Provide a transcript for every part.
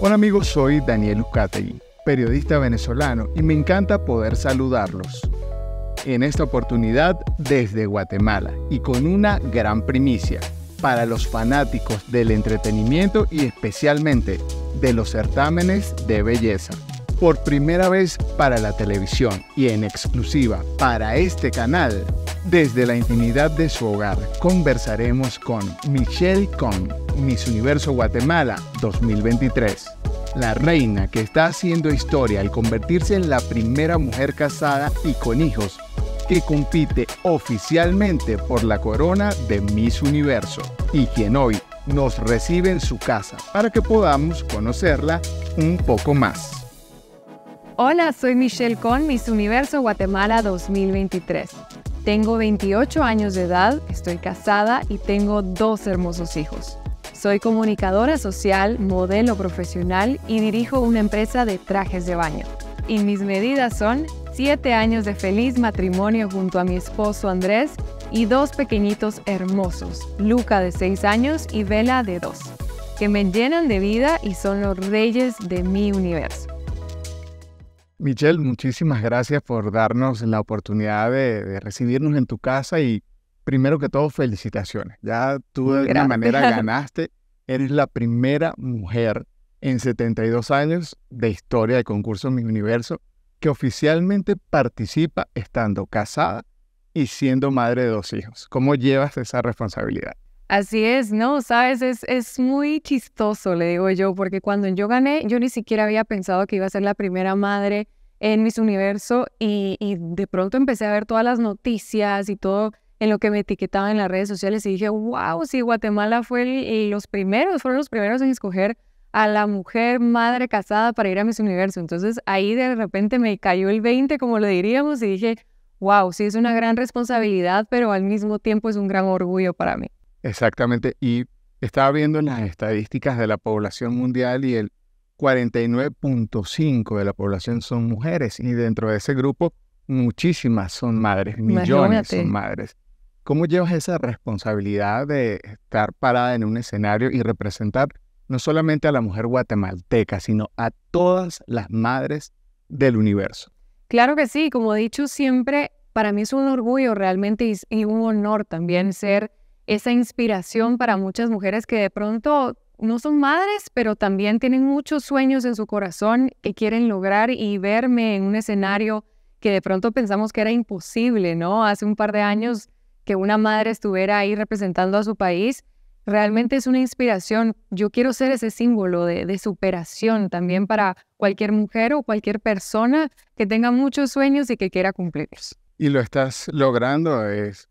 Hola amigos, soy Daniel Ucategui, periodista venezolano, y me encanta poder saludarlos. En esta oportunidad desde Guatemala y con una gran primicia para los fanáticos del entretenimiento y especialmente de los certámenes de belleza por primera vez para la televisión y en exclusiva para este canal. Desde la intimidad de su hogar conversaremos con Michelle Con, Miss Universo Guatemala 2023. La reina que está haciendo historia al convertirse en la primera mujer casada y con hijos que compite oficialmente por la corona de Miss Universo y quien hoy nos recibe en su casa para que podamos conocerla un poco más. Hola, soy Michelle Con, Miss Universo Guatemala 2023. Tengo 28 años de edad, estoy casada y tengo dos hermosos hijos. Soy comunicadora social, modelo profesional y dirijo una empresa de trajes de baño. Y mis medidas son 7 años de feliz matrimonio junto a mi esposo Andrés y dos pequeñitos hermosos, Luca de 6 años y Vela de 2, que me llenan de vida y son los reyes de mi universo. Michelle, muchísimas gracias por darnos la oportunidad de, recibirnos en tu casa y primero que todo, felicitaciones. Ya tú de alguna manera ganaste. Eres la primera mujer en 72 años de historia del concurso Mi Universo que oficialmente participa estando casada y siendo madre de dos hijos. ¿Cómo llevas esa responsabilidad? Así es, ¿no? Sabes, es, es muy chistoso, le digo yo, porque cuando yo gané, yo ni siquiera había pensado que iba a ser la primera madre en mis Universo y, y de pronto empecé a ver todas las noticias y todo en lo que me etiquetaban en las redes sociales y dije, wow, sí, Guatemala fue los primeros, fueron los primeros en escoger a la mujer madre casada para ir a mis Universo. Entonces ahí de repente me cayó el 20, como lo diríamos, y dije, wow, sí, es una gran responsabilidad, pero al mismo tiempo es un gran orgullo para mí. Exactamente. Y estaba viendo las estadísticas de la población mundial y el 49.5 de la población son mujeres y dentro de ese grupo muchísimas son madres, millones son madres. ¿Cómo llevas esa responsabilidad de estar parada en un escenario y representar no solamente a la mujer guatemalteca, sino a todas las madres del universo? Claro que sí, como he dicho siempre, para mí es un orgullo realmente y, un honor también ser esa inspiración para muchas mujeres que de pronto no son madres, pero también tienen muchos sueños en su corazón que quieren lograr y verme en un escenario que de pronto pensamos que era imposible, ¿no? Hace un par de años que una madre estuviera ahí representando a su país, realmente es una inspiración. Yo quiero ser ese símbolo de, superación también para cualquier mujer o cualquier persona que tenga muchos sueños y que quiera cumplirlos. Y lo estás logrando, es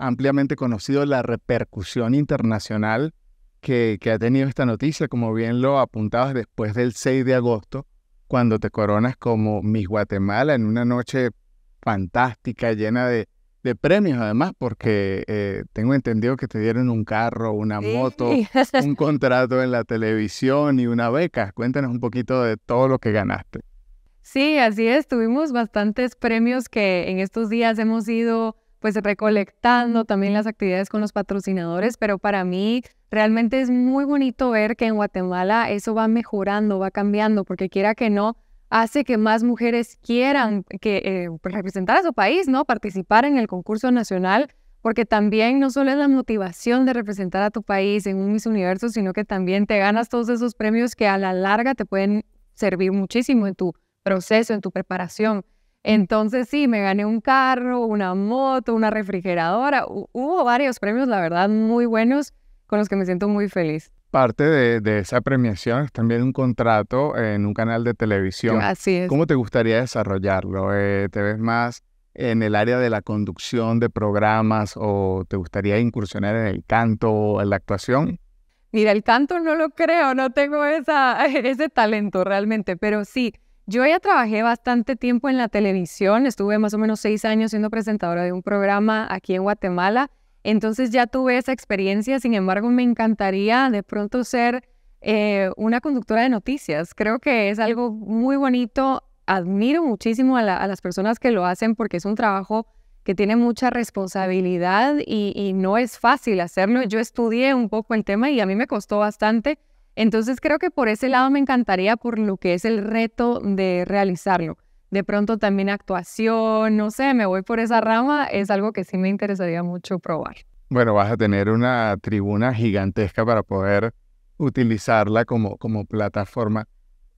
ampliamente conocido la repercusión internacional que, ha tenido esta noticia, como bien lo apuntabas después del 6 de agosto, cuando te coronas como Miss Guatemala en una noche fantástica, llena de, premios además, porque eh, tengo entendido que te dieron un carro, una moto, un contrato en la televisión y una beca. Cuéntanos un poquito de todo lo que ganaste. Sí, así es, tuvimos bastantes premios que en estos días hemos ido pues recolectando también las actividades con los patrocinadores, pero para mí realmente es muy bonito ver que en Guatemala eso va mejorando, va cambiando, porque quiera que no, hace que más mujeres quieran que, eh, pues, representar a su país, ¿no? Participar en el concurso nacional, porque también no solo es la motivación de representar a tu país en un Miss Universo, sino que también te ganas todos esos premios que a la larga te pueden servir muchísimo en tu proceso, en tu preparación. Entonces sí, me gané un carro, una moto, una refrigeradora. Hubo varios premios, la verdad, muy buenos, con los que me siento muy feliz. Parte de, esa premiación es también un contrato en un canal de televisión. Así es. ¿Cómo te gustaría desarrollarlo? Eh, ¿Te ves más en el área de la conducción de programas o te gustaría incursionar en el canto o en la actuación? Mira, el canto no lo creo, no tengo ese talento realmente, pero sí, yo ya trabajé bastante tiempo en la televisión, estuve más o menos seis años siendo presentadora de un programa aquí en Guatemala, entonces ya tuve esa experiencia, sin embargo me encantaría de pronto ser eh, una conductora de noticias, creo que es algo muy bonito, admiro muchísimo a, las personas que lo hacen porque es un trabajo que tiene mucha responsabilidad y no es fácil hacerlo, yo estudié un poco el tema y a mí me costó bastante entonces creo que por ese lado me encantaría por lo que es el reto de realizarlo. De pronto también actuación, no sé, me voy por esa rama, es algo que sí me interesaría mucho probar. Bueno, vas a tener una tribuna gigantesca para poder utilizarla como, como plataforma.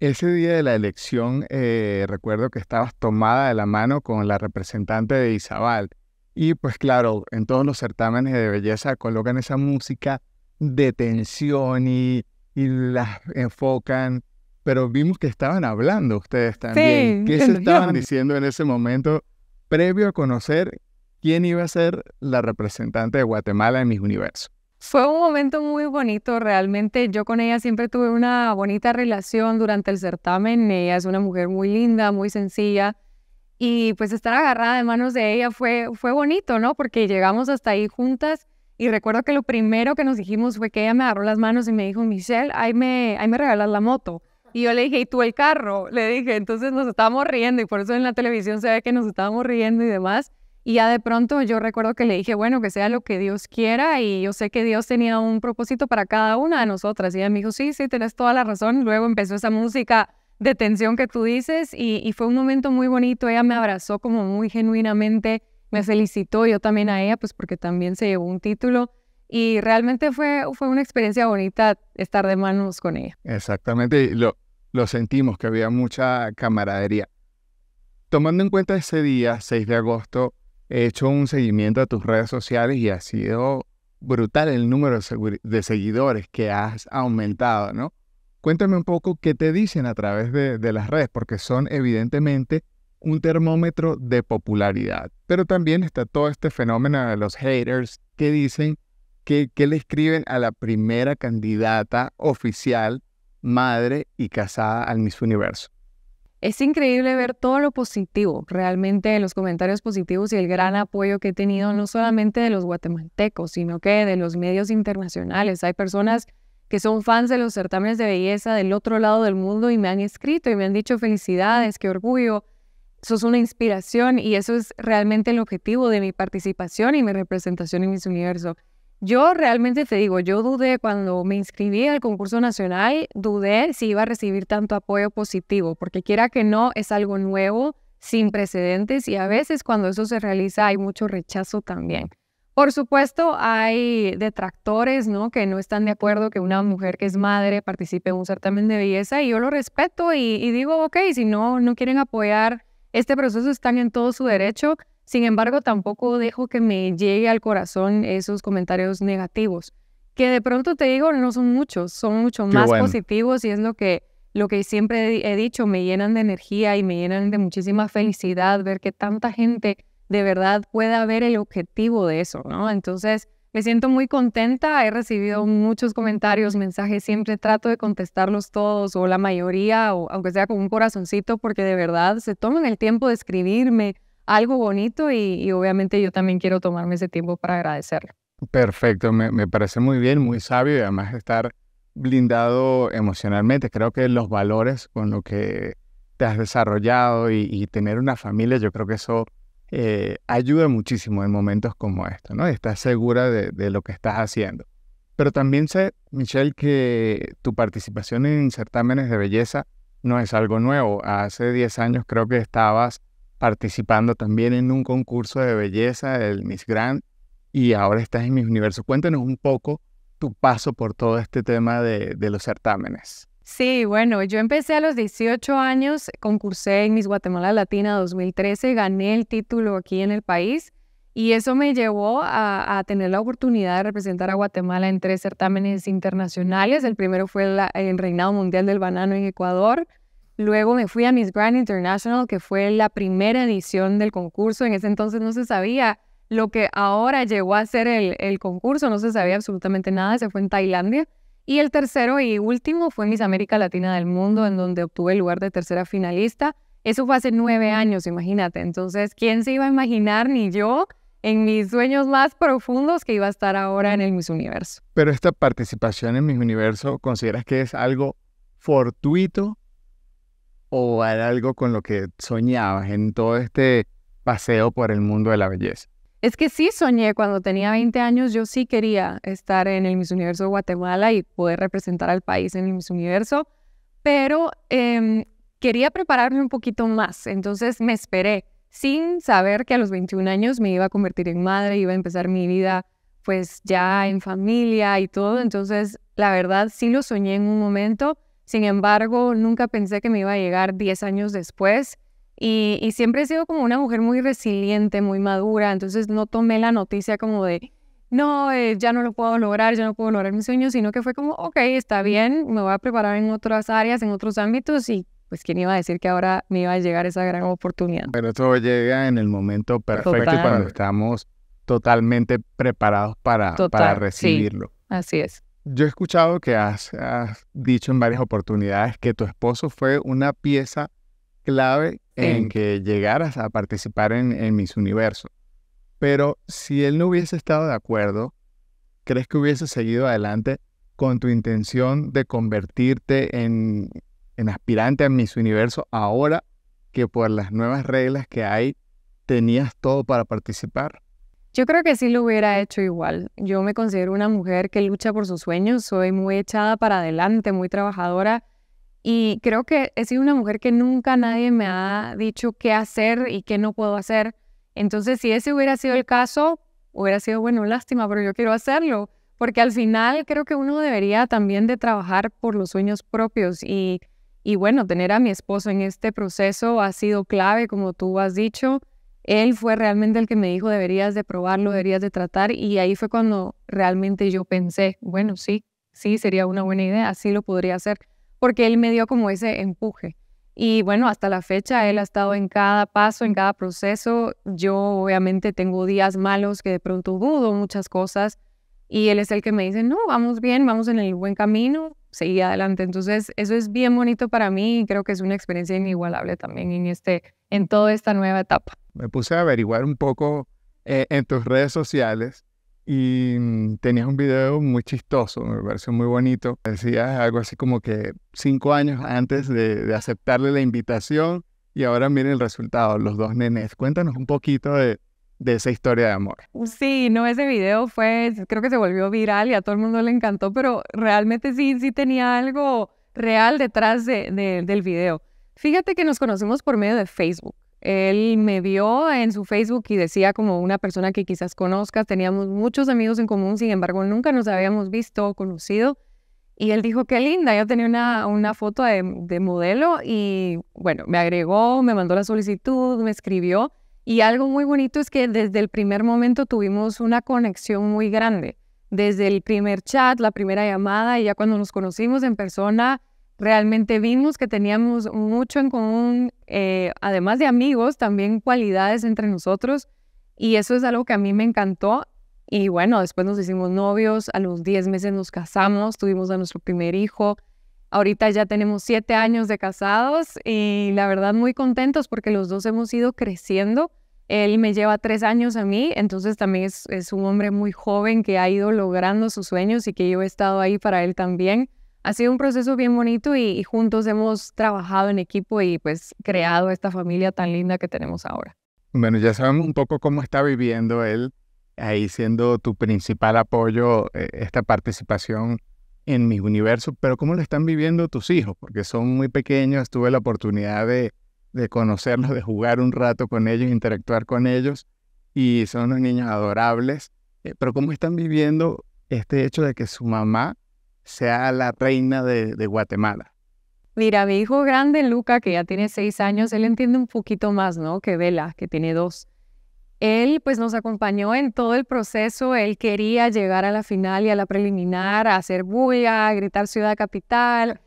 Ese día de la elección, eh, recuerdo que estabas tomada de la mano con la representante de Izabal. Y pues claro, en todos los certámenes de belleza colocan esa música de tensión y y las enfocan, pero vimos que estaban hablando ustedes también. ¿Qué se estaban diciendo en ese momento previo a conocer quién iba a ser la representante de Guatemala en mis universos? Fue un momento muy bonito, realmente. Yo con ella siempre tuve una bonita relación durante el certamen. Ella es una mujer muy linda, muy sencilla. Y pues estar agarrada de manos de ella fue, fue bonito, ¿no? Porque llegamos hasta ahí juntas y recuerdo que lo primero que nos dijimos fue que ella me agarró las manos y me dijo, Michelle, ahí me, me regalas la moto. Y yo le dije, ¿y tú el carro? Le dije, entonces nos estábamos riendo y por eso en la televisión se ve que nos estábamos riendo y demás. Y ya de pronto yo recuerdo que le dije, bueno, que sea lo que Dios quiera y yo sé que Dios tenía un propósito para cada una de nosotras. Y ella me dijo, sí, sí, tenés toda la razón. Luego empezó esa música de tensión que tú dices y, y fue un momento muy bonito. Ella me abrazó como muy genuinamente me felicitó, yo también a ella, pues porque también se llevó un título. Y realmente fue, fue una experiencia bonita estar de manos con ella. Exactamente, lo, lo sentimos, que había mucha camaradería. Tomando en cuenta ese día, 6 de agosto, he hecho un seguimiento a tus redes sociales y ha sido brutal el número de seguidores que has aumentado, ¿no? Cuéntame un poco qué te dicen a través de, de las redes, porque son evidentemente un termómetro de popularidad. Pero también está todo este fenómeno de los haters que dicen que, le escriben a la primera candidata oficial, madre y casada al Miss Universo. Es increíble ver todo lo positivo, realmente los comentarios positivos y el gran apoyo que he tenido no solamente de los guatemaltecos, sino que de los medios internacionales. Hay personas que son fans de los certámenes de belleza del otro lado del mundo y me han escrito y me han dicho felicidades, qué orgullo, sos una inspiración y eso es realmente el objetivo de mi participación y mi representación en Miss Universo. Yo realmente te digo, yo dudé cuando me inscribí al concurso nacional, dudé si iba a recibir tanto apoyo positivo, porque quiera que no, es algo nuevo, sin precedentes y a veces cuando eso se realiza hay mucho rechazo también. Por supuesto, hay detractores, ¿no? Que no están de acuerdo que una mujer que es madre participe en un certamen de belleza y yo lo respeto y, y digo, ok, si no, no quieren apoyar este proceso están en todo su derecho, sin embargo, tampoco dejo que me llegue al corazón esos comentarios negativos, que de pronto te digo, no son muchos, son mucho más positivos y es lo que, lo que siempre he dicho, me llenan de energía y me llenan de muchísima felicidad ver que tanta gente de verdad pueda ver el objetivo de eso, ¿no? Entonces, me siento muy contenta, he recibido muchos comentarios, mensajes, siempre trato de contestarlos todos o la mayoría, o aunque sea con un corazoncito, porque de verdad se toman el tiempo de escribirme algo bonito y, obviamente yo también quiero tomarme ese tiempo para agradecerlo. Perfecto, me, parece muy bien, muy sabio y además estar blindado emocionalmente. Creo que los valores con los que te has desarrollado y tener una familia, yo creo que eso eh, ayuda muchísimo en momentos como estos, ¿no? Estás segura de, lo que estás haciendo. Pero también sé, Michelle, que tu participación en certámenes de belleza no es algo nuevo. Hace 10 años creo que estabas participando también en un concurso de belleza, el Miss Grand, y ahora estás en Miss Universo. Cuéntenos un poco tu paso por todo este tema de los certámenes. Sí, bueno, yo empecé a los 18 años, concursé en Miss Guatemala Latina 2013, gané el título aquí en el país y eso me llevó a, tener la oportunidad de representar a Guatemala en tres certámenes internacionales. El primero fue la, el Reinado Mundial del Banano en Ecuador. Luego me fui a Miss Grand International, que fue la primera edición del concurso. En ese entonces no se sabía lo que ahora llegó a ser el concurso, no se sabía absolutamente nada, se fue en Tailandia. Y el tercero y último fue Miss América Latina del Mundo, en donde obtuve el lugar de tercera finalista. Eso fue hace nueve años, imagínate. Entonces, ¿quién se iba a imaginar, ni yo, en mis sueños más profundos que iba a estar ahora en el Miss Universo? Pero esta participación en Miss Universo, ¿consideras que es algo fortuito o algo con lo que soñabas en todo este paseo por el mundo de la belleza? Es que sí soñé cuando tenía 20 años, yo sí quería estar en el Miss Universo de Guatemala y poder representar al país en el Miss Universo, pero em, quería prepararme un poquito más, entonces me esperé sin saber que a los 21 años me iba a convertir en madre, iba a empezar mi vida pues ya en familia y todo, entonces la verdad sí lo soñé en un momento, sin embargo nunca pensé que me iba a llegar 10 años después y, siempre he sido como una mujer muy resiliente, muy madura, entonces no tomé la noticia como de, no, eh, ya no lo puedo lograr, ya no puedo lograr mis sueños, sino que fue como, ok, está bien, me voy a preparar en otras áreas, en otros ámbitos y pues quién iba a decir que ahora me iba a llegar esa gran oportunidad. Pero todo llega en el momento perfecto cuando estamos totalmente preparados para, para recibirlo. así es. Yo he escuchado que has dicho en varias oportunidades que tu esposo fue una pieza clave en que llegaras a participar en, en Miss Universo. Pero si él no hubiese estado de acuerdo, ¿crees que hubiese seguido adelante con tu intención de convertirte en, en aspirante a Miss Universo ahora que por las nuevas reglas que hay tenías todo para participar? Yo creo que sí lo hubiera hecho igual. Yo me considero una mujer que lucha por sus sueños, soy muy echada para adelante, muy trabajadora y creo que he sido una mujer que nunca nadie me ha dicho qué hacer y qué no puedo hacer. Entonces, si ese hubiera sido el caso, hubiera sido, bueno, lástima, pero yo quiero hacerlo. Porque al final creo que uno debería también de trabajar por los sueños propios. Y, y bueno, tener a mi esposo en este proceso ha sido clave, como tú has dicho. Él fue realmente el que me dijo, deberías de probarlo, deberías de tratar. Y ahí fue cuando realmente yo pensé, bueno, sí, sí, sería una buena idea, así lo podría hacer porque él me dio como ese empuje. Y bueno, hasta la fecha él ha estado en cada paso, en cada proceso. Yo obviamente tengo días malos que de pronto dudo muchas cosas y él es el que me dice, no, vamos bien, vamos en el buen camino, seguí adelante. Entonces, eso es bien bonito para mí y creo que es una experiencia inigualable también en, este, en toda esta nueva etapa. Me puse a averiguar un poco eh, en tus redes sociales y mm, tenías un video muy chistoso, me pareció muy bonito. Decía algo así como que cinco años antes de, aceptarle la invitación y ahora miren el resultado, los dos nenes. Cuéntanos un poquito de, esa historia de amor. Uh, sí, no, ese video fue, creo que se volvió viral y a todo el mundo le encantó, pero realmente sí, sí tenía algo real detrás del video. Fíjate que nos conocemos por medio de Facebook. Él me vio en su Facebook y decía como una persona que quizás conozca. teníamos muchos amigos en común, sin embargo nunca nos habíamos visto o conocido. Y él dijo, qué linda, yo tenía una, foto de, de, modelo y bueno, me agregó, me mandó la solicitud, me escribió. Y algo muy bonito es que desde el primer momento tuvimos una conexión muy grande. Desde el primer chat, la primera llamada y ya cuando nos conocimos en persona, realmente vimos que teníamos mucho en común, eh, además de amigos, también cualidades entre nosotros. Y eso es algo que a mí me encantó. Y bueno, después nos hicimos novios, a los 10 meses nos casamos, tuvimos a nuestro primer hijo. Ahorita ya tenemos 7 años de casados y la verdad muy contentos porque los dos hemos ido creciendo. Él me lleva 3 años a mí, entonces también es un hombre muy joven que ha ido logrando sus sueños y que yo he estado ahí para él también ha sido un proceso bien bonito y, juntos hemos trabajado en equipo y pues creado esta familia tan linda que tenemos ahora. Bueno, ya sabemos un poco cómo está viviendo él, ahí siendo tu principal apoyo, eh, esta participación en Mi Universo, pero cómo lo están viviendo tus hijos, porque son muy pequeños, tuve la oportunidad de, de conocerlos, de jugar un rato con ellos, interactuar con ellos, y son unos niños adorables, eh, pero cómo están viviendo este hecho de que su mamá sea la reina de, Guatemala. Mira, mi hijo grande, Luca, que ya tiene seis años, él entiende un poquito más, ¿no? Que Vela, que tiene dos. Él pues nos acompañó en todo el proceso, él quería llegar a la final y a la preliminar, a hacer bulla, a gritar ciudad capital.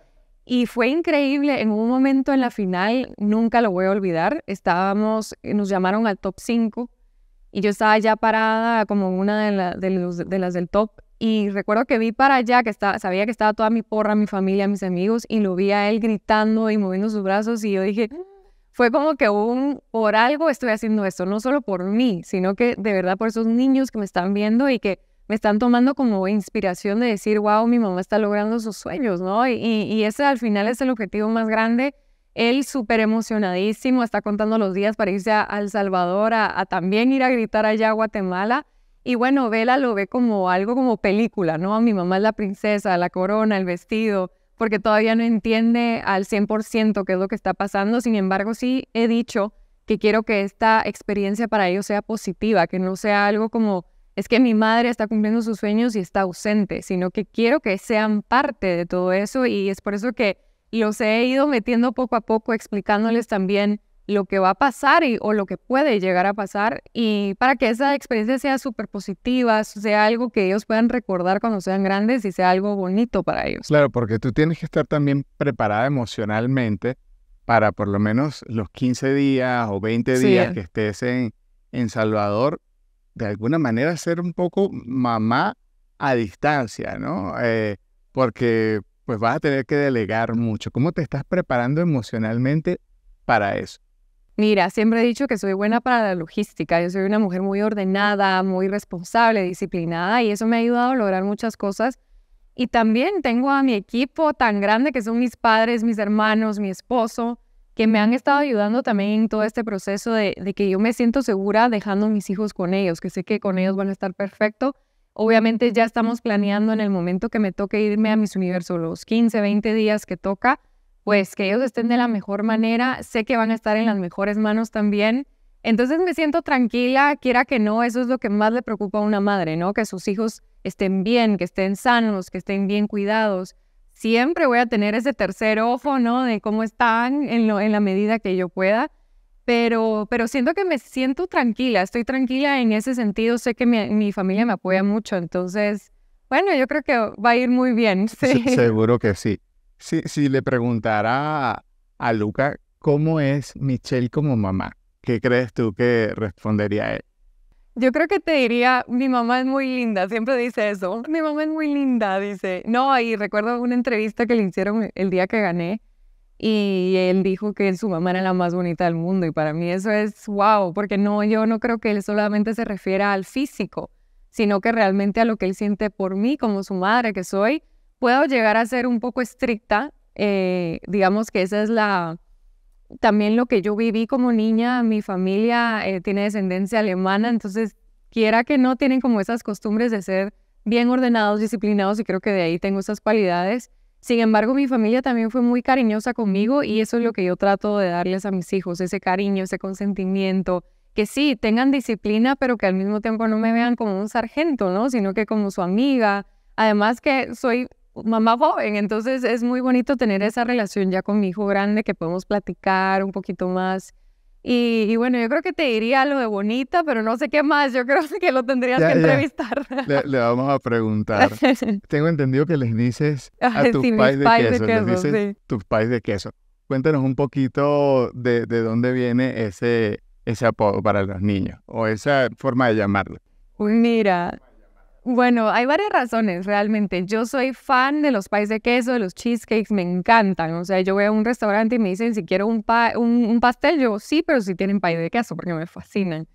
Y fue increíble, en un momento en la final, nunca lo voy a olvidar, estábamos, eh, nos llamaron al top 5 y yo estaba ya parada como una de, de las del top y recuerdo que vi para allá, que estaba, sabía que estaba toda mi porra, mi familia, mis amigos, y lo vi a él gritando y moviendo sus brazos y yo dije, fue como que un, por algo estoy haciendo esto, no solo por mí, sino que de verdad por esos niños que me están viendo y que me están tomando como inspiración de decir, wow, mi mamá está logrando sus sueños, ¿no? Y, ese al final es el objetivo más grande. Él súper emocionadísimo, está contando los días para irse a, El Salvador, a, a, también ir a gritar allá a Guatemala. Y bueno, Vela lo ve como algo como película, ¿no? Mi mamá es la princesa, la corona, el vestido, porque todavía no entiende al 100% qué es lo que está pasando. Sin embargo, sí he dicho que quiero que esta experiencia para ellos sea positiva, que no sea algo como, es que mi madre está cumpliendo sus sueños y está ausente, sino que quiero que sean parte de todo eso y es por eso que los he ido metiendo poco a poco, explicándoles también lo que va a pasar o lo que puede llegar a pasar y para que esa experiencia sea súper positiva, sea algo que ellos puedan recordar cuando sean grandes y sea algo bonito para ellos. Claro, porque tú tienes que estar también preparada emocionalmente para por lo menos los 15 días o 20 días que estés en, Salvador, de alguna manera ser un poco mamá a distancia, ¿no? Eh, porque pues vas a tener que delegar mucho. ¿Cómo te estás preparando emocionalmente para eso? Mira, siempre he dicho que soy buena para la logística. Yo soy una mujer muy ordenada, muy responsable, disciplinada y eso me ha ayudado a lograr muchas cosas. Y también tengo a mi equipo tan grande que son mis padres, mis hermanos, mi esposo, que me han estado ayudando también en todo este proceso de, que yo me siento segura dejando mis hijos con ellos, que sé que con ellos van a estar perfecto. Obviamente ya estamos planeando en el momento que me toque irme a mis universos, los 15, 20 días que toca pues que ellos estén de la mejor manera, sé que van a estar en las mejores manos también. Entonces me siento tranquila, quiera que no, eso es lo que más le preocupa a una madre, ¿no? Que sus hijos estén bien, que estén sanos, que estén bien cuidados. Siempre voy a tener ese tercer ojo, ¿no? De cómo están en, en la medida que yo pueda. Pero, pero siento que me siento tranquila, estoy tranquila en ese sentido, sé que mi, familia me apoya mucho, entonces, bueno, yo creo que va a ir muy bien. ¿sí? seguro que sí si, le preguntara a, Luca cómo es Michelle como mamá, ¿qué crees tú que respondería él? Yo creo que te diría, mi mamá es muy linda, siempre dice eso, mi mamá es muy linda, dice. No, y recuerdo una entrevista que le hicieron el día que gané y él dijo que su mamá era la más bonita del mundo y para mí eso es wow, porque no, yo no creo que él solamente se refiera al físico, sino que realmente a lo que él siente por mí como su madre que soy puedo llegar a ser un poco estricta, eh, digamos que esa es la, también lo que yo viví como niña, mi familia eh, tiene descendencia alemana, entonces quiera que no tienen como esas costumbres de ser bien ordenados, disciplinados y creo que de ahí tengo esas cualidades. Sin embargo, mi familia también fue muy cariñosa conmigo y eso es lo que yo trato de darles a mis hijos, ese cariño, ese consentimiento, que sí, tengan disciplina, pero que al mismo tiempo no me vean como un sargento, ¿no? Sino que como su amiga. Además que soy mamá joven, entonces es muy bonito tener esa relación ya con mi hijo grande que podemos platicar un poquito más. Y, bueno, yo creo que te diría lo de bonita, pero no sé qué más, yo creo que lo tendrías que entrevistar. Le, vamos a preguntar. Tengo entendido que les dices a tus pais, de, queso, dices tus de queso. Cuéntanos un poquito de, dónde viene ese, ese apodo para los niños o esa forma de llamarlo. Mira, bueno, hay varias razones realmente. Yo soy fan de los pais de queso, de los cheesecakes, me encantan. O sea, yo voy a un restaurante y me dicen si quiero un, un, pastel, yo sí, pero si tienen pais de queso porque me fascinan.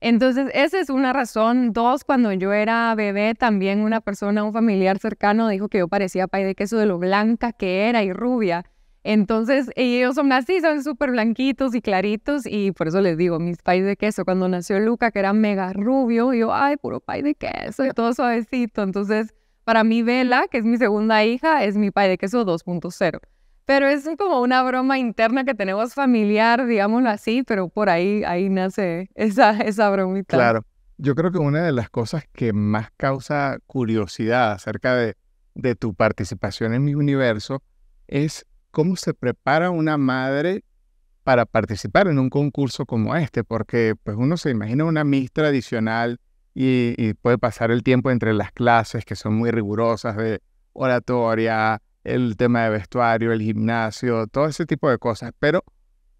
Entonces, esa es una razón. Dos, cuando yo era bebé, también una persona, un familiar cercano, dijo que yo parecía pay de queso de lo blanca que era y rubia. Entonces, ellos son así, son súper blanquitos y claritos, y por eso les digo, mis pais de queso. Cuando nació Luca, que era mega rubio, yo, ay, puro pais de queso, todo suavecito. Entonces, para mí, Vela, que es mi segunda hija, es mi pais de queso 2.0. Pero es como una broma interna que tenemos familiar, digámoslo así, pero por ahí, ahí nace esa, esa bromita. Claro. Yo creo que una de las cosas que más causa curiosidad acerca de, de tu participación en mi universo es cómo se prepara una madre para participar en un concurso como este, porque pues uno se imagina una MIS tradicional y, puede pasar el tiempo entre las clases que son muy rigurosas de oratoria, el tema de vestuario, el gimnasio, todo ese tipo de cosas, pero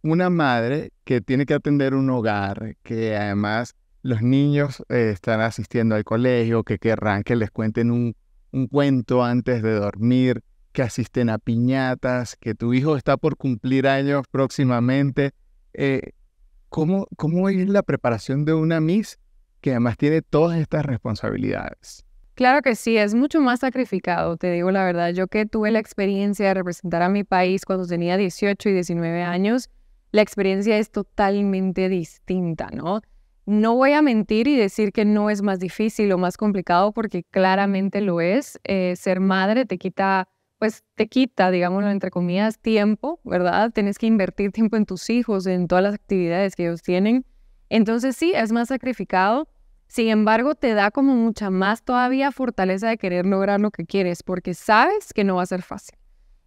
una madre que tiene que atender un hogar, que además los niños eh, están asistiendo al colegio, que querrán que les cuenten un cuento antes de dormir, que asisten a piñatas, que tu hijo está por cumplir años próximamente. Eh, ¿cómo, ¿Cómo es la preparación de una Miss que además tiene todas estas responsabilidades? Claro que sí, es mucho más sacrificado, te digo la verdad. Yo que tuve la experiencia de representar a mi país cuando tenía 18 y 19 años, la experiencia es totalmente distinta, ¿no? No voy a mentir y decir que no es más difícil o más complicado porque claramente lo es. Eh, ser madre te quita pues te quita, digámoslo entre comillas, tiempo, ¿verdad? Tienes que invertir tiempo en tus hijos, en todas las actividades que ellos tienen. Entonces sí, es más sacrificado. Sin embargo, te da como mucha más todavía fortaleza de querer lograr lo que quieres, porque sabes que no va a ser fácil.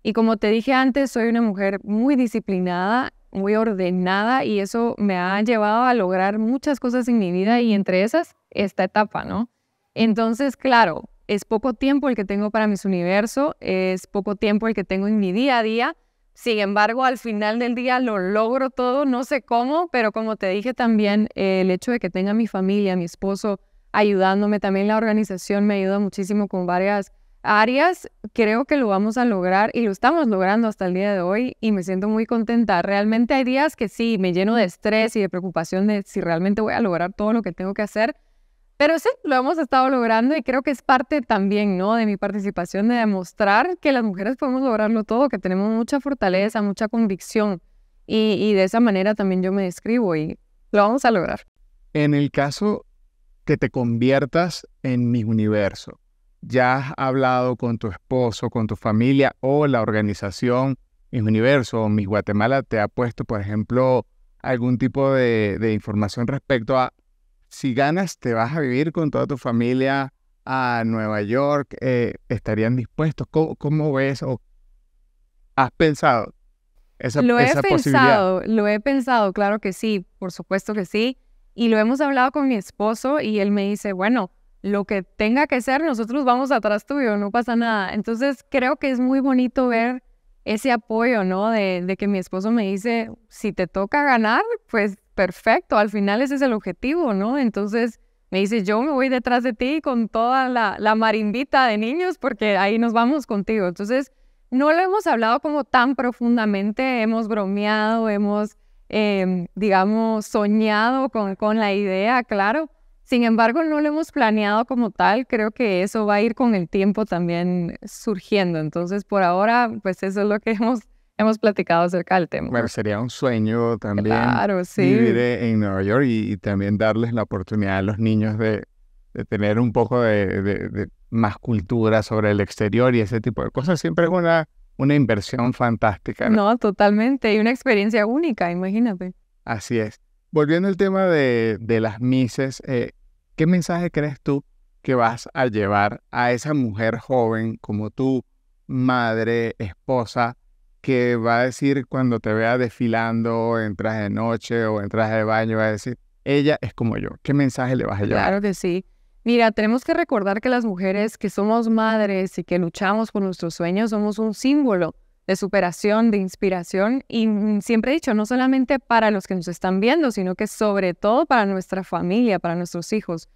Y como te dije antes, soy una mujer muy disciplinada, muy ordenada y eso me ha llevado a lograr muchas cosas en mi vida y entre esas esta etapa, ¿no? Entonces, claro, es poco tiempo el que tengo para mis universos, es poco tiempo el que tengo en mi día a día. Sin embargo, al final del día lo logro todo, no sé cómo, pero como te dije también, el hecho de que tenga mi familia, mi esposo ayudándome, también la organización me ayuda muchísimo con varias áreas, creo que lo vamos a lograr y lo estamos logrando hasta el día de hoy y me siento muy contenta. Realmente hay días que sí, me lleno de estrés y de preocupación de si realmente voy a lograr todo lo que tengo que hacer, pero sí, lo hemos estado logrando y creo que es parte también, ¿no? De mi participación de demostrar que las mujeres podemos lograrlo todo, que tenemos mucha fortaleza, mucha convicción y, de esa manera también yo me describo y lo vamos a lograr. En el caso que te conviertas en mi universo, ya has hablado con tu esposo, con tu familia o la organización Mis Universo o Mis Guatemala te ha puesto, por ejemplo, algún tipo de información respecto a si ganas, te vas a vivir con toda tu familia a Nueva York, eh, ¿estarían dispuestos? ¿Cómo, ves o has pensado esa, lo he pensado, Lo he pensado, claro que sí, por supuesto que sí. Y lo hemos hablado con mi esposo y él me dice, bueno, lo que tenga que ser, nosotros vamos atrás tuyo, no pasa nada. Entonces creo que es muy bonito ver ese apoyo, ¿no? De, de que mi esposo me dice, si te toca ganar, pues perfecto, al final ese es el objetivo, ¿no? Entonces me dice, yo me voy detrás de ti con toda la, marimbita de niños porque ahí nos vamos contigo. Entonces, no lo hemos hablado como tan profundamente, hemos bromeado, hemos, em, digamos, soñado con la idea, claro. Sin embargo, no lo hemos planeado como tal, creo que eso va a ir con el tiempo también surgiendo. Entonces, por ahora, pues eso es lo que hemos hemos platicado acerca del tema. Bueno, sería un sueño también vivir e-, en Nueva York y, también darles la oportunidad a los niños de, tener un poco de, más cultura sobre el exterior y ese tipo de cosas. Siempre es una, inversión fantástica. ¿no? totalmente. Y una experiencia única, imagínate. Así es. Volviendo al tema de, las mises, eh, ¿qué mensaje crees tú que vas a llevar a esa mujer joven como tu madre, esposa, que va a decir cuando te vea desfilando en traje de noche o en traje de baño, va a decir, ella es como yo. ¿Qué mensaje le vas a llevar? Claro que sí. Mira, tenemos que recordar que las mujeres que somos madres y que luchamos por nuestros sueños somos un símbolo de superación, de inspiración y mm, siempre he dicho, no solamente para los que nos están viendo, sino que sobre todo para nuestra familia, para nuestros hijos.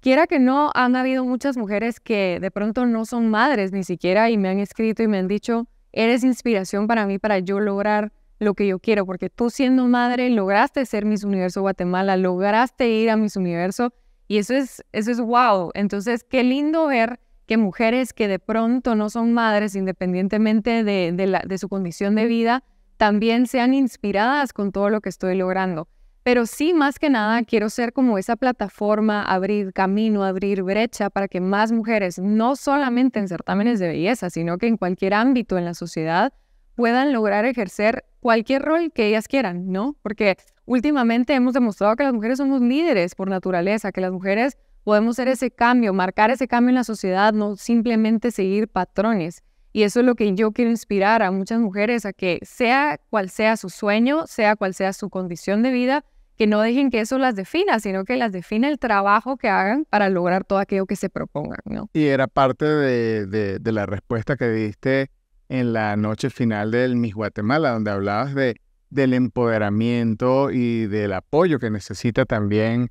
Quiera que no, han habido muchas mujeres que de pronto no son madres ni siquiera y me han escrito y me han dicho, eres inspiración para mí para yo lograr lo que yo quiero, porque tú siendo madre lograste ser Miss Universo Guatemala, lograste ir a Miss Universo y eso es, eso es wow. Entonces, qué lindo ver que mujeres que de pronto no son madres, independientemente de, de su condición de vida, también sean inspiradas con todo lo que estoy logrando. Pero sí, más que nada, quiero ser como esa plataforma, abrir camino, abrir brecha para que más mujeres, no solamente en certámenes de belleza, sino que en cualquier ámbito en la sociedad, puedan lograr ejercer cualquier rol que ellas quieran, ¿no? Porque últimamente hemos demostrado que las mujeres somos líderes por naturaleza, que las mujeres podemos ser ese cambio, marcar ese cambio en la sociedad, no simplemente seguir patrones. Y eso es lo que yo quiero inspirar a muchas mujeres a que sea cual sea su sueño, sea cual sea su condición de vida, que no dejen que eso las defina, sino que las defina el trabajo que hagan para lograr todo aquello que se propongan. ¿no? Y era parte de, de, la respuesta que diste en la noche final del Miss Guatemala, donde hablabas de, del empoderamiento y del apoyo que necesita también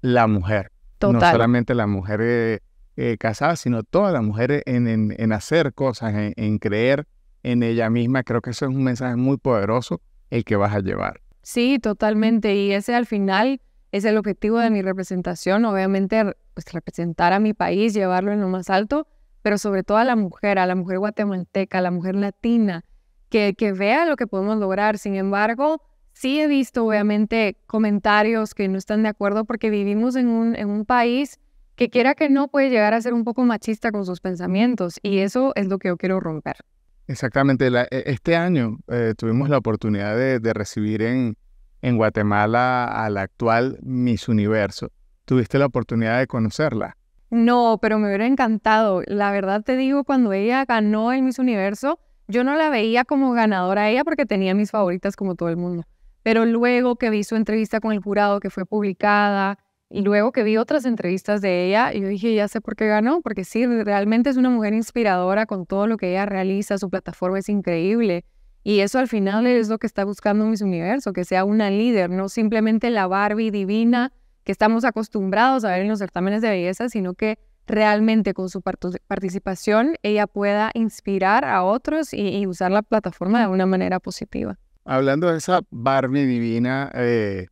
la mujer. No solamente la mujer eh, eh, casada, sino toda la mujer en, hacer cosas, en creer en ella misma. Creo que eso es un mensaje muy poderoso el que vas a llevar. Sí, totalmente. Y ese al final es el objetivo de mi representación, obviamente, pues representar a mi país, llevarlo en lo más alto, pero sobre todo a la mujer, a la mujer guatemalteca, a la mujer latina, que, vea lo que podemos lograr. Sin embargo, sí he visto, obviamente, comentarios que no están de acuerdo porque vivimos en un, en un país que quiera que no puede llegar a ser un poco machista con sus pensamientos y eso es lo que yo quiero romper. Exactamente. E, este año eh, tuvimos la oportunidad de, recibir en, en Guatemala a la actual Miss Universo. ¿Tuviste la oportunidad de conocerla? No, pero me hubiera encantado. La verdad te digo, cuando ella ganó el Miss Universo, yo no la veía como ganadora a ella porque tenía mis favoritas como todo el mundo. Pero luego que vi su entrevista con el jurado que fue publicada, y luego que vi otras entrevistas de ella, yo dije, ya sé por qué ganó, porque sí, realmente es una mujer inspiradora con todo lo que ella realiza, su plataforma es increíble. Y eso al final es lo que está buscando Miss Universo, que sea una líder, no simplemente la Barbie divina que estamos acostumbrados a ver en los certámenes de belleza, sino que realmente con su participación ella pueda inspirar a otros y, usar la plataforma de una manera positiva. Hablando de esa Barbie divina, eh,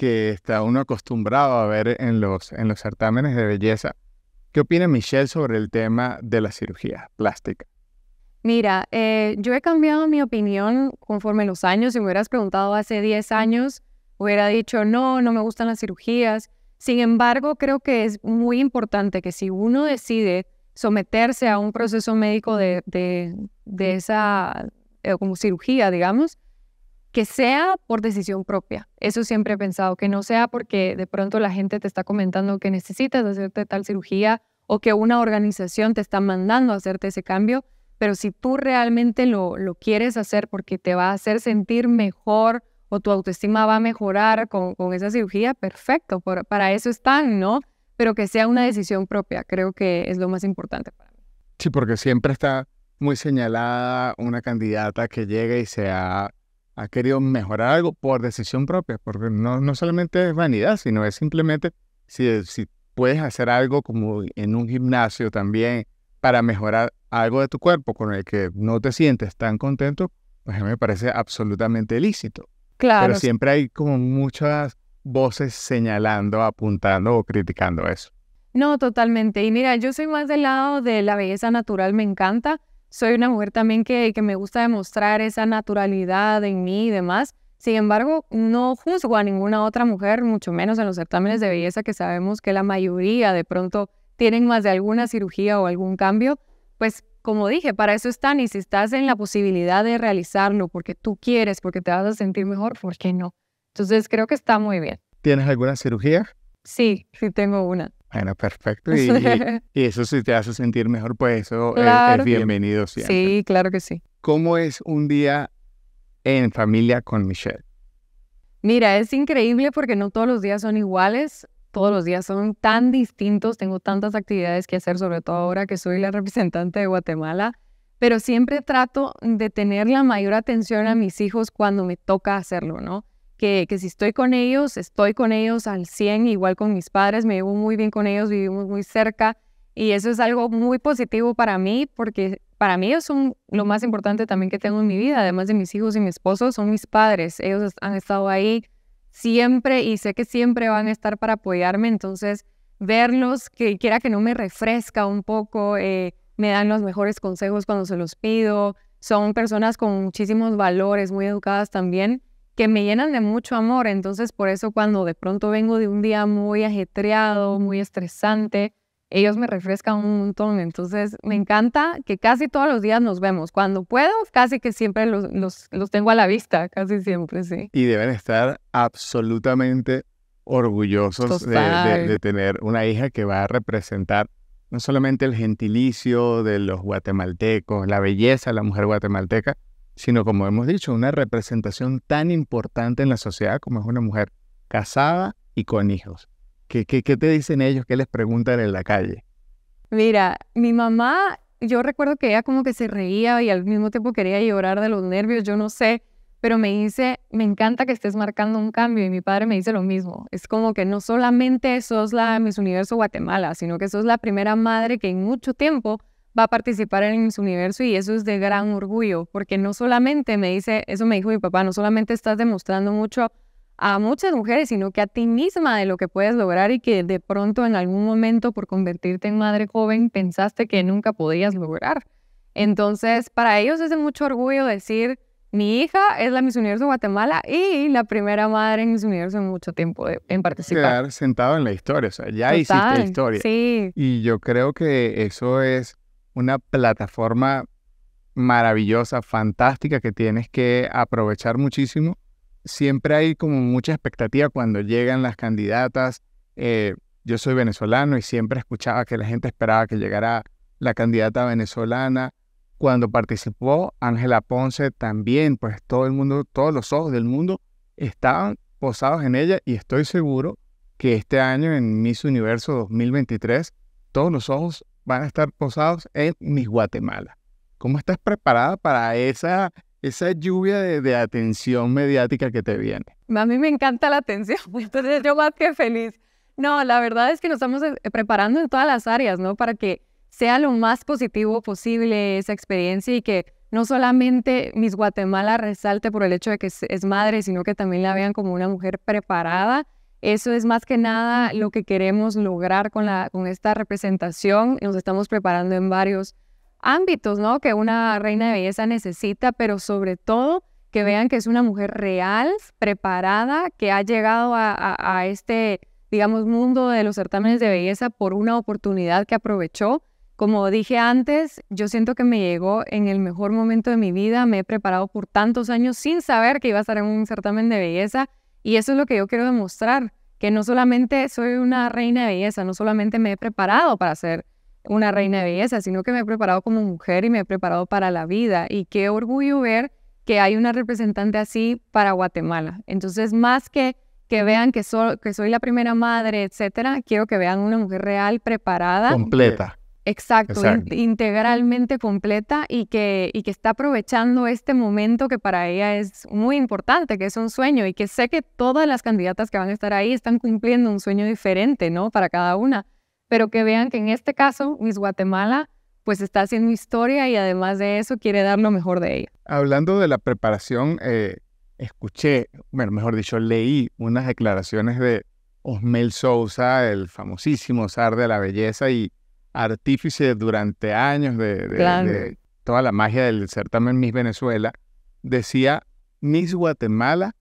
que está uno acostumbrado a ver en los, en los certámenes de belleza. ¿Qué opina Michelle sobre el tema de la cirugía plástica? Mira, eh, yo he cambiado mi opinión conforme los años. Si me hubieras preguntado hace 10 años, hubiera dicho, no, no me gustan las cirugías. Sin embargo, creo que es muy importante que si uno decide someterse a un proceso médico de, esa eh, como cirugía, digamos, que sea por decisión propia. Eso siempre he pensado, que no sea porque de pronto la gente te está comentando que necesitas hacerte tal cirugía o que una organización te está mandando a hacerte ese cambio, pero si tú realmente lo, lo quieres hacer porque te va a hacer sentir mejor o tu autoestima va a mejorar con, esa cirugía, perfecto, para eso están, ¿no? Pero que sea una decisión propia, creo que es lo más importante para mí. Sí, porque siempre está muy señalada una candidata que llega y sea... ha ha querido mejorar algo por decisión propia, porque no, no solamente es vanidad, sino es simplemente si, si puedes hacer algo como en un gimnasio también para mejorar algo de tu cuerpo con el que no te sientes tan contento, pues me parece absolutamente lícito. Claro. Pero siempre hay como muchas voces señalando, apuntando o criticando eso. No, totalmente. Y mira, yo soy más del lado de la belleza natural, me encanta soy una mujer también que, que me gusta demostrar esa naturalidad en mí y demás. Sin embargo, no juzgo a ninguna otra mujer, mucho menos en los certámenes de belleza que sabemos que la mayoría de pronto tienen más de alguna cirugía o algún cambio. Pues como dije, para eso están y si estás en la posibilidad de realizarlo porque tú quieres, porque te vas a sentir mejor, ¿por qué no? Entonces creo que está muy bien. ¿Tienes alguna cirugía? Sí, sí tengo una. Bueno, perfecto. Y, eso si te hace sentir mejor, pues eso es, es, bienvenido siempre. Sí, claro que sí. ¿Cómo es un día en familia con Michelle? Mira, es increíble porque no todos los días son iguales, todos los días son tan distintos, tengo tantas actividades que hacer, sobre todo ahora que soy la representante de Guatemala, pero siempre trato de tener la mayor atención a mis hijos cuando me toca hacerlo, ¿no? que, si estoy con ellos, estoy con ellos al 100, igual con mis padres, me llevo muy bien con ellos, vivimos muy cerca y eso es algo muy positivo para mí porque para mí ellos son lo más importante también que tengo en mi vida, además de mis hijos y mi esposo, son mis padres, ellos han estado ahí siempre y sé que siempre van a estar para apoyarme, entonces verlos, que quiera que no me refresca un poco, eh, me dan los mejores consejos cuando se los pido, son personas con muchísimos valores, muy educadas también que me llenan de mucho amor. Entonces, por eso cuando de pronto vengo de un día muy ajetreado, muy estresante, ellos me refrescan un montón. Entonces, me encanta que casi todos los días nos vemos. Cuando puedo, casi que siempre los, tengo a la vista, casi siempre, sí. Y deben estar absolutamente orgullosos de, de, tener una hija que va a representar no solamente el gentilicio de los guatemaltecos, la belleza de la mujer guatemalteca, sino como hemos dicho, una representación tan importante en la sociedad como es una mujer casada y con hijos. ¿Qué, qué, te dicen ellos? ¿Qué les preguntan en la calle? Mira, mi mamá, yo recuerdo que ella como que se reía y al mismo tiempo quería llorar de los nervios, yo no sé, pero me dice, me encanta que estés marcando un cambio y mi padre me dice lo mismo. Es como que no solamente sos la Miss Universo Guatemala, sino que sos la primera madre que en mucho tiempo va a participar en Miss universo y eso es de gran orgullo, porque no solamente me dice, eso me dijo mi papá, no solamente estás demostrando mucho a muchas mujeres, sino que a ti misma de lo que puedes lograr y que de pronto en algún momento por convertirte en madre joven pensaste que nunca podías lograr. Entonces, para ellos es de mucho orgullo decir, mi hija es la Miss Universo de Guatemala y la primera madre en Miss Universo en mucho tiempo de, en participar. Quedar sentado en la historia, o sea, ya hiciste historia. Sí. Y yo creo que eso es una plataforma maravillosa, fantástica, que tienes que aprovechar muchísimo. Siempre hay como mucha expectativa cuando llegan las candidatas. Eh, yo soy venezolano y siempre escuchaba que la gente esperaba que llegara la candidata venezolana. Cuando participó Ángela Ponce también, pues todo el mundo, todos los ojos del mundo estaban posados en ella y estoy seguro que este año en Miss Universo 2023 todos los ojos van a estar posados en mis Guatemala. ¿Cómo estás preparada para esa, esa lluvia de, de atención mediática que te viene? A mí me encanta la atención, entonces yo más que feliz. No, la verdad es que nos estamos eh, preparando en todas las áreas, ¿no? Para que sea lo más positivo posible esa experiencia y que no solamente Miss Guatemala resalte por el hecho de que es, madre, sino que también la vean como una mujer preparada eso es más que nada lo que queremos lograr con, esta representación. Nos estamos preparando en varios ámbitos, ¿no? Que una reina de belleza necesita, pero sobre todo que vean que es una mujer real, preparada, que ha llegado a, este, digamos, mundo de los certámenes de belleza por una oportunidad que aprovechó. Como dije antes, yo siento que me llegó en el mejor momento de mi vida, me he preparado por tantos años sin saber que iba a estar en un certamen de belleza y eso es lo que yo quiero demostrar, que no solamente soy una reina de belleza, no solamente me he preparado para ser una reina de belleza, sino que me he preparado como mujer y me he preparado para la vida. Y qué orgullo ver que hay una representante así para Guatemala. Entonces, más que que vean que, que soy la primera madre, etcétera, quiero que vean una mujer real, preparada. Completa. Exacto, integralmente completa y que, y que está aprovechando este momento que para ella es muy importante, que es un sueño y que sé que todas las candidatas que van a estar ahí están cumpliendo un sueño diferente, ¿no? Para cada una, pero que vean que en este caso Miss Guatemala pues está haciendo historia y además de eso quiere dar lo mejor de ella. Hablando de la preparación, eh, escuché, bueno, mejor dicho, leí unas declaraciones de Osmel Sousa, el famosísimo zar de la belleza y artífice durante años de, toda la magia del certamen Miss Venezuela, decía, Miss Guatemala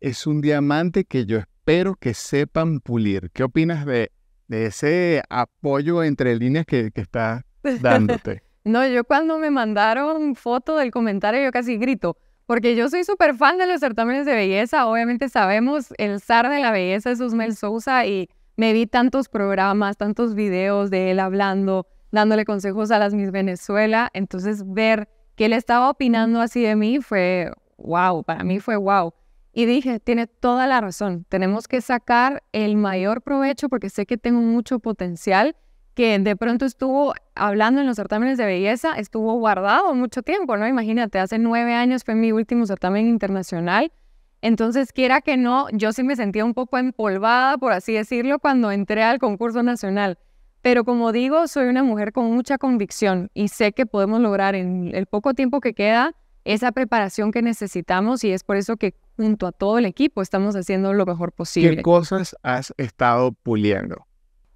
es un diamante que yo espero que sepan pulir. ¿Qué opinas de, de ese apoyo entre líneas que, que está dándote? no, yo cuando me mandaron foto del comentario, yo casi grito, porque yo soy súper fan de los certámenes de belleza. Obviamente sabemos el zar de la belleza es susmel Sousa y me vi tantos programas, tantos videos de él hablando, dándole consejos a las Miss Venezuela. Entonces, ver que él estaba opinando así de mí fue wow, para mí fue wow. Y dije, tiene toda la razón, tenemos que sacar el mayor provecho porque sé que tengo mucho potencial que de pronto estuvo hablando en los certámenes de belleza, estuvo guardado mucho tiempo, ¿no? Imagínate, hace nueve años fue mi último certamen internacional entonces, quiera que no, yo sí me sentía un poco empolvada, por así decirlo, cuando entré al concurso nacional. Pero como digo, soy una mujer con mucha convicción y sé que podemos lograr en el poco tiempo que queda esa preparación que necesitamos y es por eso que junto a todo el equipo estamos haciendo lo mejor posible. ¿Qué cosas has estado puliendo?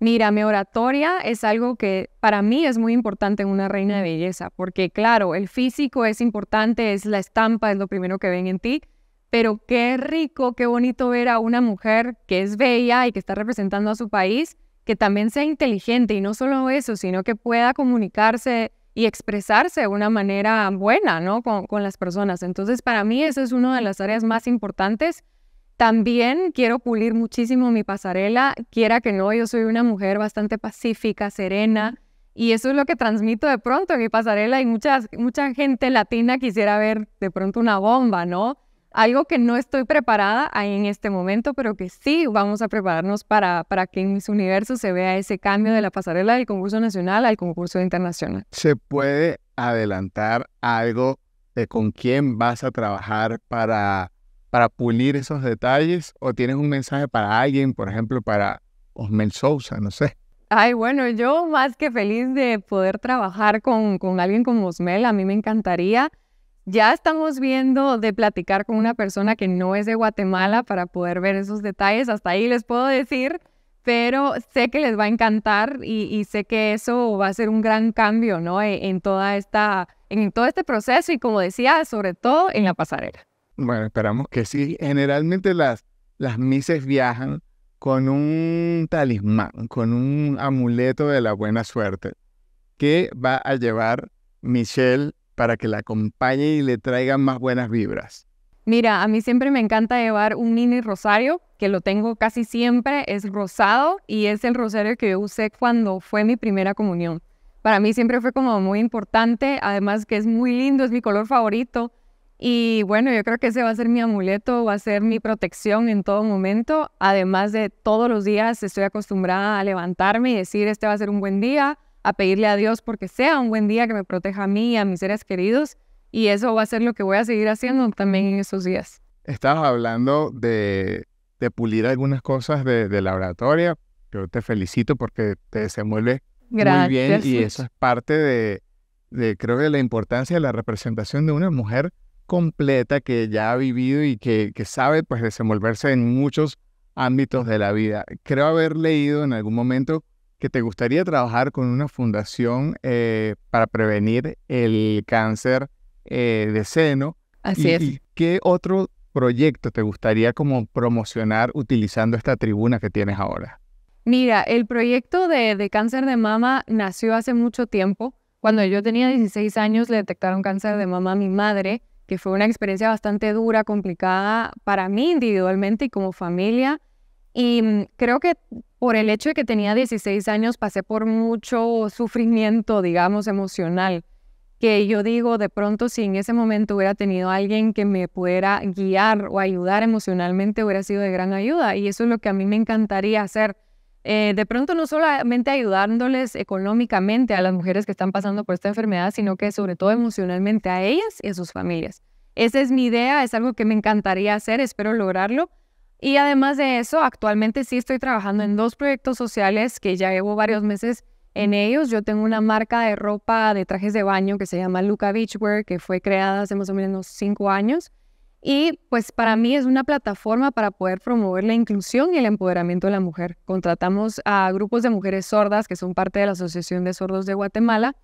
Mira, mi oratoria es algo que para mí es muy importante en una reina de belleza, porque claro, el físico es importante, es la estampa, es lo primero que ven en ti, pero qué rico, qué bonito ver a una mujer que es bella y que está representando a su país, que también sea inteligente y no solo eso, sino que pueda comunicarse y expresarse de una manera buena, ¿no? Con, las personas. Entonces, para mí eso es una de las áreas más importantes. También quiero pulir muchísimo mi pasarela, quiera que no, yo soy una mujer bastante pacífica, serena, y eso es lo que transmito de pronto en mi pasarela y mucha gente latina quisiera ver de pronto una bomba, ¿no? algo que no estoy preparada en este momento, pero que sí vamos a prepararnos para, para que en mis Universo se vea ese cambio de la pasarela del concurso nacional al concurso internacional. ¿Se puede adelantar algo de con quién vas a trabajar para, para pulir esos detalles? ¿O tienes un mensaje para alguien, por ejemplo, para Osmel Sousa, no sé? Ay, bueno, yo más que feliz de poder trabajar con, con alguien como Osmel, a mí me encantaría ya estamos viendo de platicar con una persona que no es de Guatemala para poder ver esos detalles. Hasta ahí les puedo decir, pero sé que les va a encantar y, sé que eso va a ser un gran cambio, ¿no? E, en, toda esta, en todo este proceso y como decía, sobre todo en la pasarela. Bueno, esperamos que sí. Generalmente las, las mises viajan con un talismán, con un amuleto de la buena suerte que va a llevar Michelle para que la acompañe y le traiga más buenas vibras? Mira, a mí siempre me encanta llevar un mini rosario, que lo tengo casi siempre, es rosado y es el rosario que yo usé cuando fue mi primera comunión. Para mí siempre fue como muy importante, además que es muy lindo, es mi color favorito. Y bueno, yo creo que ese va a ser mi amuleto, va a ser mi protección en todo momento. Además de todos los días estoy acostumbrada a levantarme y decir, este va a ser un buen día, a pedirle a Dios porque sea un buen día que me proteja a mí y a mis seres queridos. Y eso va a ser lo que voy a seguir haciendo también en esos días. Estabas hablando de, pulir algunas cosas de, la oratoria. Yo te felicito porque te desenvuelve muy bien y eso es parte de, de, creo que, de la importancia de la representación de una mujer completa que ya ha vivido y que, que sabe pues desenvolverse en muchos ámbitos de la vida. Creo haber leído en algún momento que te gustaría trabajar con una fundación eh, para prevenir el cáncer eh, de seno. Así es. ¿Y qué otro proyecto te gustaría como promocionar utilizando esta tribuna que tienes ahora? Mira, el proyecto de, de cáncer de mama nació hace mucho tiempo. Cuando yo tenía 16 años le detectaron cáncer de mama a mi madre, que fue una experiencia bastante dura, complicada para mí individualmente y como familia. Y mm, creo que por el hecho de que tenía 16 años, pasé por mucho sufrimiento, digamos, emocional, que yo digo, de pronto si en ese momento hubiera tenido alguien que me pudiera guiar o ayudar emocionalmente, hubiera sido de gran ayuda. Y eso es lo que a mí me encantaría hacer. Eh, de pronto no solamente ayudándoles económicamente a las mujeres que están pasando por esta enfermedad, sino que sobre todo emocionalmente a ellas y a sus familias. Esa es mi idea, es algo que me encantaría hacer, espero lograrlo y además de eso, actualmente sí estoy trabajando en dos proyectos sociales que ya llevo varios meses en ellos. Yo tengo una marca de ropa de trajes de baño que se llama Luca Beachwear, que fue creada hace más o menos cinco años. Y pues para mí es una plataforma para poder promover la inclusión y el empoderamiento de la mujer. Contratamos a grupos de mujeres sordas que son parte de la Asociación de Sordos de Guatemala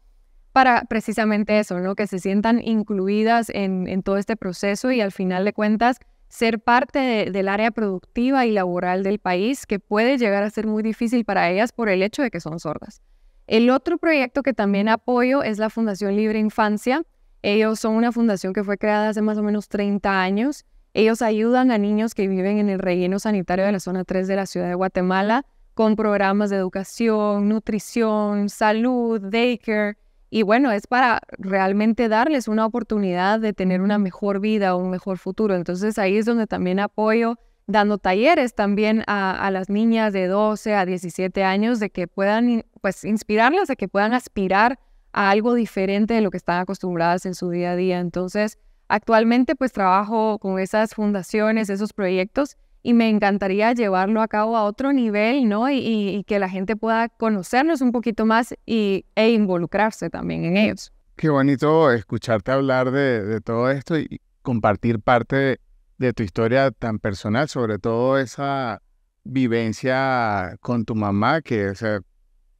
para precisamente eso, ¿no? Que se sientan incluidas en, en todo este proceso y al final de cuentas ser parte del área productiva y laboral del país, que puede llegar a ser muy difícil para ellas por el hecho de que son sordas. El otro proyecto que también apoyo es la Fundación Libre Infancia. Ellos son una fundación que fue creada hace más o menos 30 años. Ellos ayudan a niños que viven en el relleno sanitario de la zona 3 de la ciudad de Guatemala con programas de educación, nutrición, salud, daycare, y bueno, es para realmente darles una oportunidad de tener una mejor vida, o un mejor futuro. Entonces ahí es donde también apoyo dando talleres también a, las niñas de 12 a 17 años de que puedan pues inspirarlas de que puedan aspirar a algo diferente de lo que están acostumbradas en su día a día. Entonces, actualmente pues trabajo con esas fundaciones, esos proyectos y me encantaría llevarlo a cabo a otro nivel, ¿no? Y, que la gente pueda conocernos un poquito más y, e involucrarse también en ellos. Qué bonito escucharte hablar de, todo esto y compartir parte de, tu historia tan personal, sobre todo esa vivencia con tu mamá, que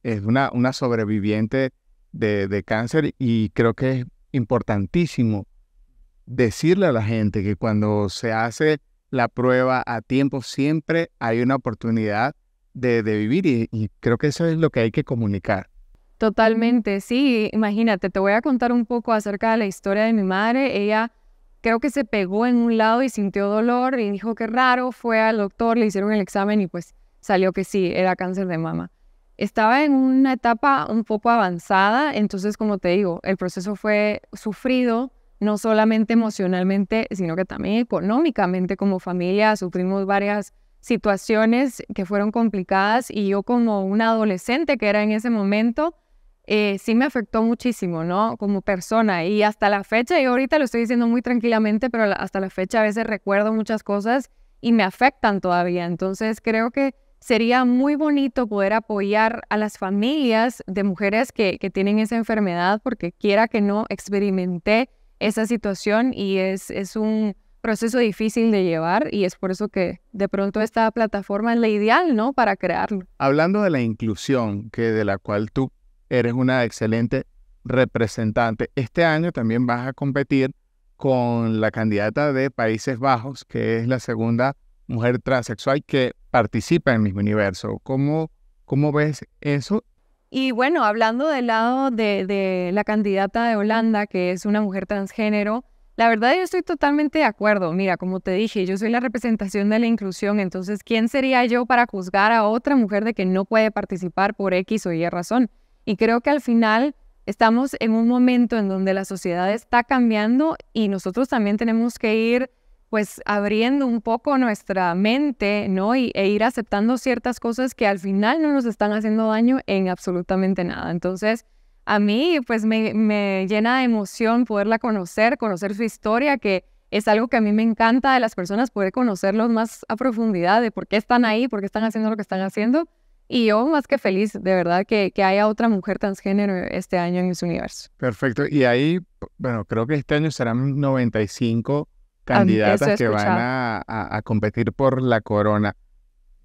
es una, sobreviviente de, de cáncer y creo que es importantísimo decirle a la gente que cuando se hace la prueba a tiempo, siempre hay una oportunidad de, vivir y, y creo que eso es lo que hay que comunicar. Totalmente, sí, imagínate, te voy a contar un poco acerca de la historia de mi madre. Ella creo que se pegó en un lado y sintió dolor y dijo que raro, fue al doctor, le hicieron el examen y pues salió que sí, era cáncer de mama. Estaba en una etapa un poco avanzada, entonces como te digo, el proceso fue sufrido, no solamente emocionalmente, sino que también económicamente como familia sufrimos varias situaciones que fueron complicadas y yo como una adolescente que era en ese momento, eh, sí me afectó muchísimo, ¿no? Como persona y hasta la fecha, y ahorita lo estoy diciendo muy tranquilamente, pero hasta la fecha a veces recuerdo muchas cosas y me afectan todavía. Entonces creo que sería muy bonito poder apoyar a las familias de mujeres que, que tienen esa enfermedad porque quiera que no experimenté esa situación y es, es un proceso difícil de llevar y es por eso que de pronto esta plataforma es la ideal, ¿no? Para crearlo. Hablando de la inclusión, que de la cual tú eres una excelente representante, este año también vas a competir con la candidata de Países Bajos, que es la segunda mujer transexual que participa en mismo Universo. ¿Cómo, cómo ves eso y bueno, hablando del lado de, la candidata de Holanda, que es una mujer transgénero, la verdad yo estoy totalmente de acuerdo. Mira, como te dije, yo soy la representación de la inclusión, entonces ¿quién sería yo para juzgar a otra mujer de que no puede participar por X o Y razón? Y creo que al final estamos en un momento en donde la sociedad está cambiando y nosotros también tenemos que ir pues abriendo un poco nuestra mente, ¿no? e ir aceptando ciertas cosas que al final no nos están haciendo daño en absolutamente nada. Entonces, a mí, pues me, llena de emoción poderla conocer, conocer su historia, que es algo que a mí me encanta de las personas, poder conocerlos más a profundidad, de por qué están ahí, por qué están haciendo lo que están haciendo. Y yo más que feliz, de verdad, que, haya otra mujer transgénero este año en su Universo. Perfecto. Y ahí, bueno, creo que este año serán 95 candidatas que van a, competir por la corona.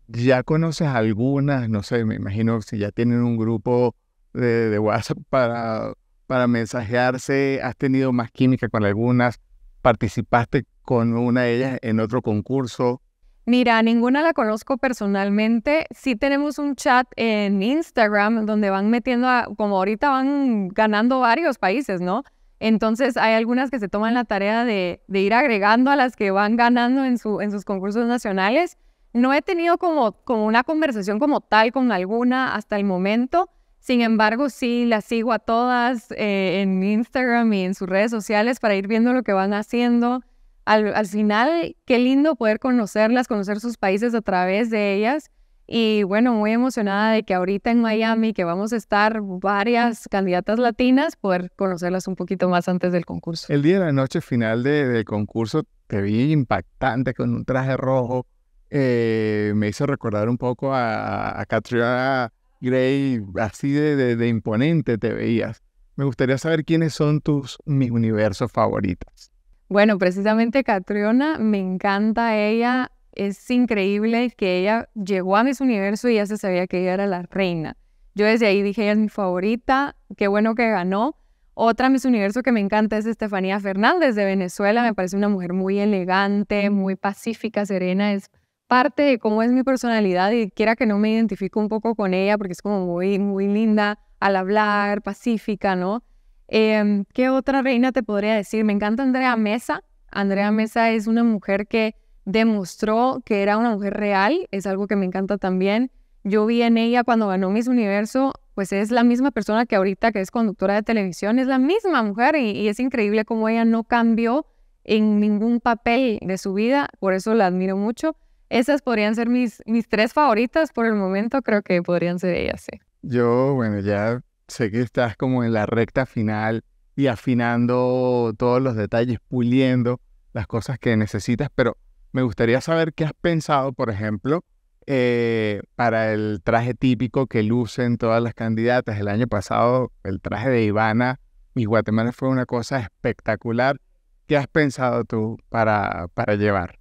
¿Ya conoces algunas? No sé, me imagino si ya tienen un grupo de, WhatsApp para, para mensajearse, has tenido más química con algunas, participaste con una de ellas en otro concurso. Mira, ninguna la conozco personalmente. Sí tenemos un chat en Instagram donde van metiendo, como ahorita van ganando varios países, ¿no? Entonces hay algunas que se toman la tarea de, ir agregando a las que van ganando en, sus concursos nacionales. No he tenido como, una conversación como tal con alguna hasta el momento. Sin embargo, sí las sigo a todas eh, en Instagram y en sus redes sociales para ir viendo lo que van haciendo. Al, al, final, qué lindo poder conocerlas, conocer sus países a través de ellas y bueno, muy emocionada de que ahorita en Miami, que vamos a estar varias candidatas latinas, poder conocerlas un poquito más antes del concurso. El día de la noche final de, del concurso te vi impactante con un traje rojo. Eh, me hizo recordar un poco a, Catriona Gray, así de, imponente te veías. Me gustaría saber quiénes son tus mis universos favoritas. Bueno, precisamente Catriona, me encanta ella es increíble que ella llegó a Miss universo y ya se sabía que ella era la reina. Yo desde ahí dije, ella es mi favorita, qué bueno que ganó. Otra Miss Universo que me encanta es Estefanía Fernández de Venezuela, me parece una mujer muy elegante, muy pacífica, serena, es parte de cómo es mi personalidad y quiera que no me identifique un poco con ella porque es como muy, muy linda al hablar, pacífica, ¿no? Em, ¿Qué otra reina te podría decir? Me encanta Andrea Mesa. Andrea Mesa es una mujer que demostró que era una mujer real, es algo que me encanta también. Yo vi en ella cuando ganó Miss Universo, pues es la misma persona que ahorita que es conductora de televisión, es la misma mujer y, es increíble cómo ella no cambió en ningún papel de su vida, por eso la admiro mucho. Esas podrían ser mis, mis tres favoritas por el momento, creo que podrían ser ellas, sí. Yo, bueno, ya sé que estás como en la recta final y afinando todos los detalles, puliendo las cosas que necesitas, pero me gustaría saber qué has pensado, por ejemplo, eh, para el traje típico que lucen todas las candidatas. El año pasado, el traje de Ivana, y Guatemala fue una cosa espectacular. ¿Qué has pensado tú para, para llevar?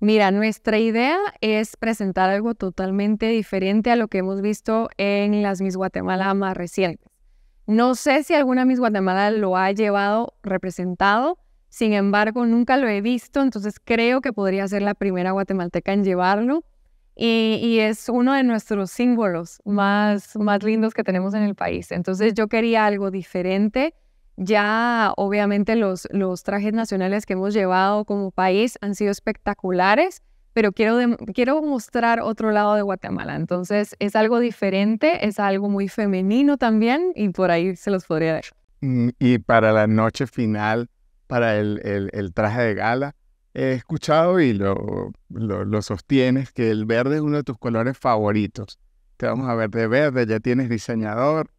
Mira, nuestra idea es presentar algo totalmente diferente a lo que hemos visto en las Miss Guatemala más recientes. No sé si alguna Miss Guatemala lo ha llevado representado, sin embargo, nunca lo he visto, entonces creo que podría ser la primera guatemalteca en llevarlo. Y, es uno de nuestros símbolos más, más lindos que tenemos en el país. Entonces yo quería algo diferente. Ya obviamente los, los trajes nacionales que hemos llevado como país han sido espectaculares, pero quiero, quiero mostrar otro lado de Guatemala. Entonces es algo diferente, es algo muy femenino también y por ahí se los podría dar. Mm, y para la noche final, para el, traje de gala. He escuchado y lo, lo, sostienes que el verde es uno de tus colores favoritos. Te vamos a ver de verde, ya tienes diseñador.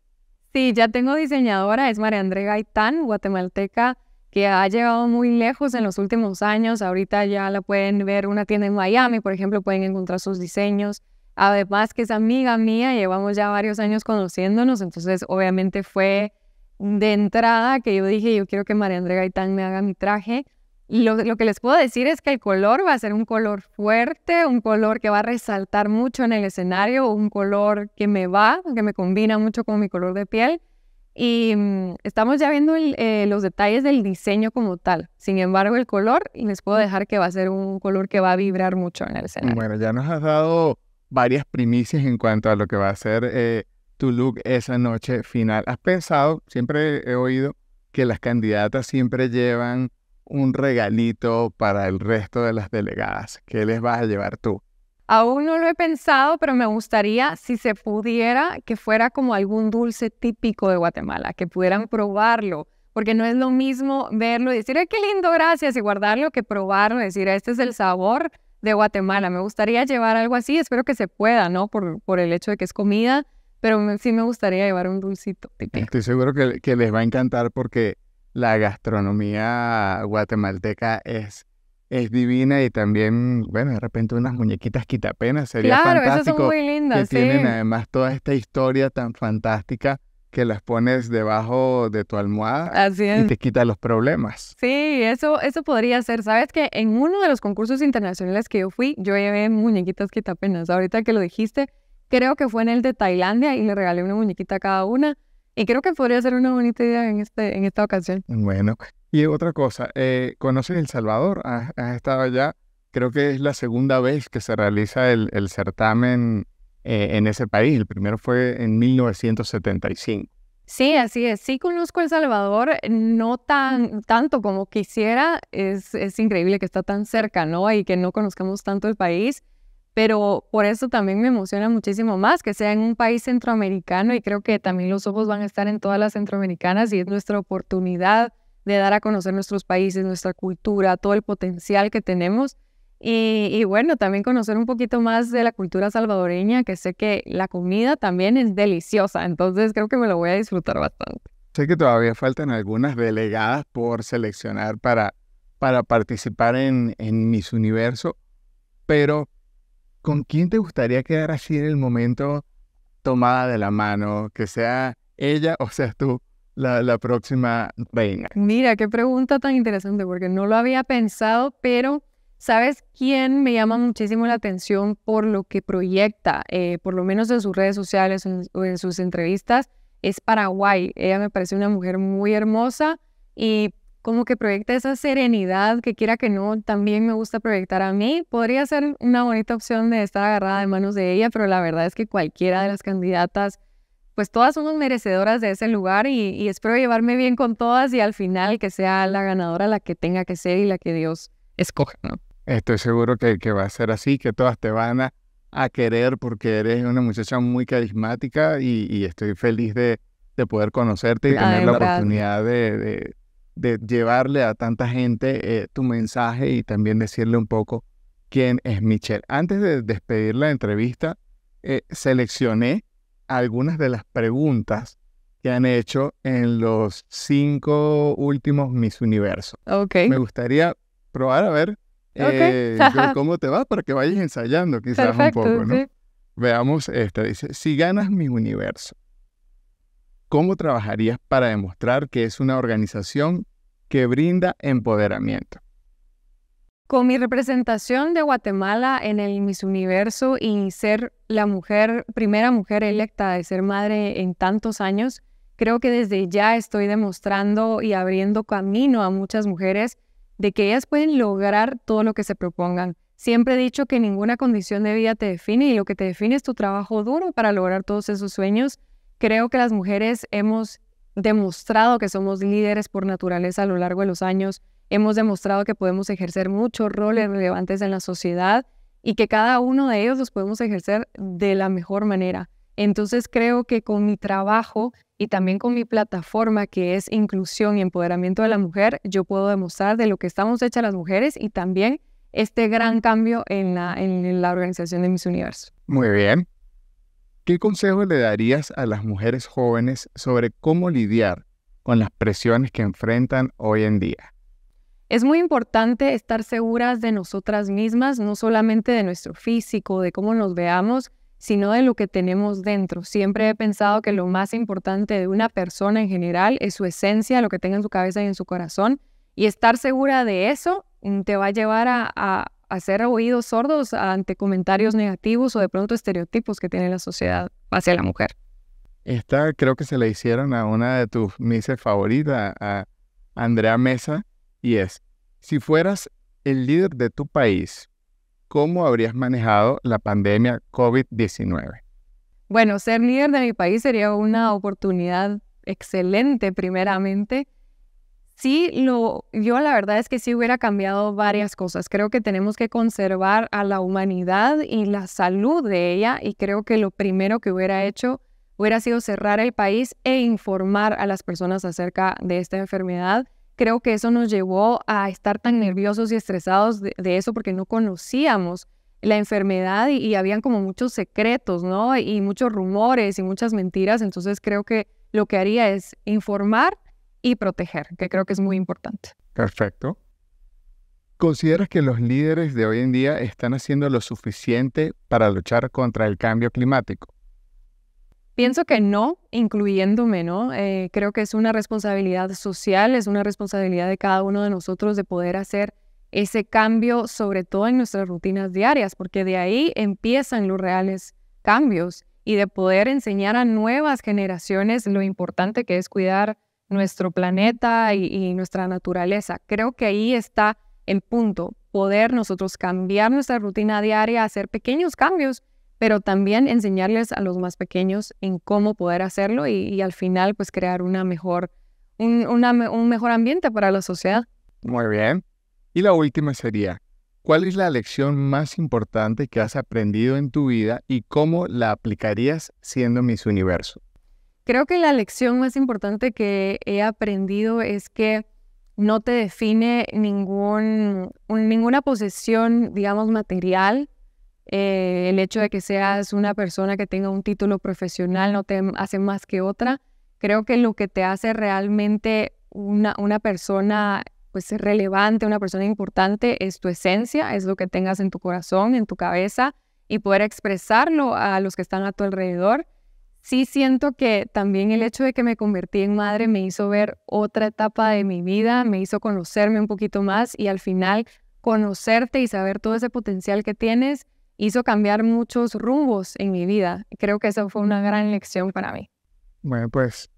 Sí, ya tengo diseñadora, es María Andrea Gaitán, guatemalteca, que ha llegado muy lejos en los últimos años. Ahorita ya la pueden ver una tienda en Miami, por ejemplo, pueden encontrar sus diseños. Además que es amiga mía, llevamos ya varios años conociéndonos, entonces obviamente fue de entrada que yo dije, yo quiero que María Andrea Gaitán me haga mi traje. lo, que les puedo decir es que el color va a ser un color fuerte, un color que va a resaltar mucho en el escenario, un color que me va, que me combina mucho con mi color de piel. Y mm, estamos ya viendo eh, los detalles del diseño como tal. Sin embargo, el color, y les puedo dejar que va a ser un color que va a vibrar mucho en el escenario. Bueno, ya nos has dado varias primicias en cuanto a lo que va a ser eh, tu look esa noche final. ¿Has pensado, siempre he oído que las candidatas siempre llevan un regalito para el resto de las delegadas? ¿Qué les vas a llevar tú? Aún no lo he pensado, pero me gustaría, si se pudiera, que fuera como algún dulce típico de Guatemala, que pudieran probarlo, porque no es lo mismo verlo y decir, ¡ay, qué lindo, gracias! y guardarlo, que probarlo, decir, este es el sabor de Guatemala. Me gustaría llevar algo así, espero que se pueda, ¿no? Por, por el hecho de que es comida pero sí me gustaría llevar un dulcito. Estoy seguro que, les va a encantar porque la gastronomía guatemalteca es es divina y también, bueno, de repente unas muñequitas quitapenas sería claro, fantástico. son muy lindas, que tienen además toda esta historia tan fantástica que las pones debajo de tu almohada y te quita los problemas. Sí, eso eso podría ser. Sabes que en uno de los concursos internacionales que yo fui, yo llevé muñequitas quitapenas. Ahorita que lo dijiste, creo que fue en el de Tailandia y le regalé una muñequita a cada una. Y creo que podría ser una bonita idea en, este, en esta ocasión. Bueno, y otra cosa, eh, ¿conoces El Salvador? ¿Has, estado allá? Creo que es la segunda vez que se realiza el, certamen eh, en ese país. El primero fue en 1975. Sí, así es. Sí conozco El Salvador, no tan tanto como quisiera. Es, es increíble que está tan cerca, ¿no? Y que no conozcamos tanto el país pero por eso también me emociona muchísimo más que sea en un país centroamericano y creo que también los ojos van a estar en todas las centroamericanas y es nuestra oportunidad de dar a conocer nuestros países, nuestra cultura, todo el potencial que tenemos. Y, bueno, también conocer un poquito más de la cultura salvadoreña, que sé que la comida también es deliciosa, entonces creo que me lo voy a disfrutar bastante. Sé que todavía faltan algunas delegadas por seleccionar para, para participar en, en Miss Universo, pero ¿con quién te gustaría quedar así en el momento tomada de la mano? Que sea ella o seas tú la, próxima reina. Mira, qué pregunta tan interesante, porque no lo había pensado, pero ¿sabes quién me llama muchísimo la atención por lo que proyecta, eh, por lo menos en sus redes sociales o en sus entrevistas? Es Paraguay. Ella me parece una mujer muy hermosa y como que proyecta esa serenidad que quiera que no, también me gusta proyectar a mí. Podría ser una bonita opción de estar agarrada de manos de ella, pero la verdad es que cualquiera de las candidatas, pues todas somos merecedoras de ese lugar y, espero llevarme bien con todas y al final que sea la ganadora la que tenga que ser y la que Dios escoja, Estoy seguro que, va a ser así, que todas te van a, querer porque eres una muchacha muy carismática y, estoy feliz de, poder conocerte y ah, tener la oportunidad de de llevarle a tanta gente eh, tu mensaje y también decirle un poco quién es Michelle. Antes de despedir la entrevista, eh, seleccioné algunas de las preguntas que han hecho en los cinco últimos Miss Universo. Okay. Me gustaría probar a ver eh, cómo te va para que vayas ensayando quizás un poco, ¿no? Veamos esta, dice, si ganas Mis universo, ¿cómo trabajarías para demostrar que es una organización que brinda empoderamiento? Con mi representación de Guatemala en el Miss Universo y ser la mujer, primera mujer electa de ser madre en tantos años, creo que desde ya estoy demostrando y abriendo camino a muchas mujeres de que ellas pueden lograr todo lo que se propongan. Siempre he dicho que ninguna condición de vida te define y lo que te define es tu trabajo duro para lograr todos esos sueños Creo que las mujeres hemos demostrado que somos líderes por naturaleza a lo largo de los años, hemos demostrado que podemos ejercer muchos roles relevantes en la sociedad y que cada uno de ellos los podemos ejercer de la mejor manera. Entonces creo que con mi trabajo y también con mi plataforma que es inclusión y empoderamiento de la mujer, yo puedo demostrar de lo que estamos hechas las mujeres y también este gran cambio en la, organización de mis universos. Muy bien. ¿Qué consejo le darías a las mujeres jóvenes sobre cómo lidiar con las presiones que enfrentan hoy en día? Es muy importante estar seguras de nosotras mismas, no solamente de nuestro físico, de cómo nos veamos, sino de lo que tenemos dentro. Siempre he pensado que lo más importante de una persona en general es su esencia, lo que tenga en su cabeza y en su corazón, y estar segura de eso mm, te va a llevar a, a, hacer oídos sordos ante comentarios negativos o de pronto estereotipos que tiene la sociedad hacia la mujer. Esta creo que se la hicieron a una de tus mises favoritas, a Andrea Mesa, y es, si fueras el líder de tu país, ¿cómo habrías manejado la pandemia COVID-19? Bueno, ser líder de mi país sería una oportunidad excelente primeramente Sí, lo, yo la verdad es que sí hubiera cambiado varias cosas. Creo que tenemos que conservar a la humanidad y la salud de ella y creo que lo primero que hubiera hecho hubiera sido cerrar el país e informar a las personas acerca de esta enfermedad. Creo que eso nos llevó a estar tan nerviosos y estresados de, eso porque no conocíamos la enfermedad y, y habían como muchos secretos, ¿no? Y muchos rumores y muchas mentiras. Entonces creo que lo que haría es informar y proteger, que creo que es muy importante. Perfecto. ¿Consideras que los líderes de hoy en día están haciendo lo suficiente para luchar contra el cambio climático? Pienso que no, incluyéndome, ¿no? Eh, creo que es una responsabilidad social, es una responsabilidad de cada uno de nosotros de poder hacer ese cambio, sobre todo en nuestras rutinas diarias, porque de ahí empiezan los reales cambios y de poder enseñar a nuevas generaciones lo importante que es cuidar nuestro planeta y, nuestra naturaleza. Creo que ahí está el punto, poder nosotros cambiar nuestra rutina diaria, hacer pequeños cambios, pero también enseñarles a los más pequeños en cómo poder hacerlo y, al final pues crear una mejor, un, un mejor ambiente para la sociedad. Muy bien. Y la última sería, ¿cuál es la lección más importante que has aprendido en tu vida y cómo la aplicarías siendo mis Universo? Creo que la lección más importante que he aprendido es que no te define ningún, ninguna posesión, digamos, material. Eh, el hecho de que seas una persona que tenga un título profesional no te hace más que otra. Creo que lo que te hace realmente una, una persona pues, relevante, una persona importante, es tu esencia, es lo que tengas en tu corazón, en tu cabeza, y poder expresarlo a los que están a tu alrededor sí siento que también el hecho de que me convertí en madre me hizo ver otra etapa de mi vida, me hizo conocerme un poquito más y al final conocerte y saber todo ese potencial que tienes hizo cambiar muchos rumbos en mi vida. Creo que eso fue una gran lección para mí. Bueno, pues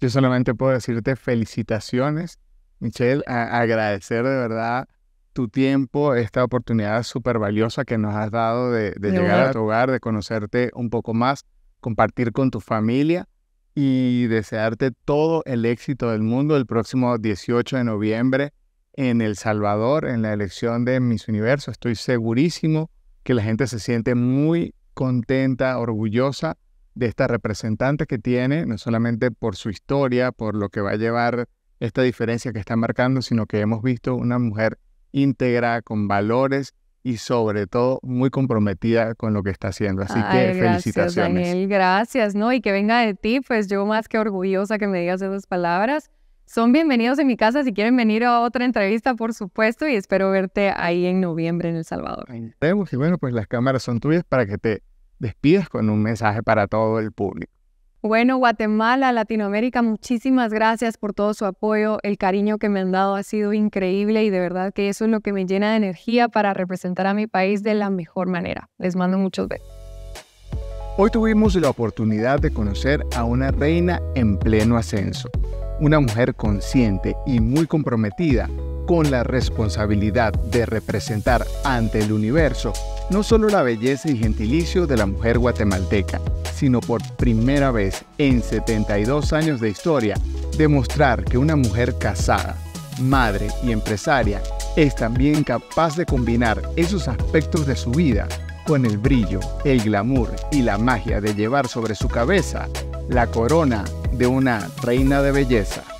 yo solamente puedo decirte felicitaciones, Michelle, agradecer de verdad tu tiempo, esta oportunidad súper valiosa que nos has dado de llegar a tu hogar, de conocerte un poco más compartir con tu familia y desearte todo el éxito del mundo el próximo 18 de noviembre en El Salvador, en la elección de Miss Universo. Estoy segurísimo que la gente se siente muy contenta, orgullosa de esta representante que tiene, no solamente por su historia, por lo que va a llevar esta diferencia que está marcando, sino que hemos visto una mujer íntegra, con valores y sobre todo muy comprometida con lo que está haciendo. Así que felicitaciones. Daniel, gracias, ¿no? Y que venga de ti, pues yo más que orgullosa que me digas esas palabras. Son bienvenidos en mi casa si quieren venir a otra entrevista, por supuesto, y espero verte ahí en noviembre en El Salvador. Y bueno, pues las cámaras son tuyas para que te despidas con un mensaje para todo el público. Bueno, Guatemala, Latinoamérica, muchísimas gracias por todo su apoyo. El cariño que me han dado ha sido increíble y de verdad que eso es lo que me llena de energía para representar a mi país de la mejor manera. Les mando muchos besos. Hoy tuvimos la oportunidad de conocer a una reina en pleno ascenso, una mujer consciente y muy comprometida con la responsabilidad de representar ante el universo no solo la belleza y gentilicio de la mujer guatemalteca, sino por primera vez en 72 años de historia, demostrar que una mujer casada, madre y empresaria es también capaz de combinar esos aspectos de su vida con el brillo, el glamour y la magia de llevar sobre su cabeza la corona de una reina de belleza.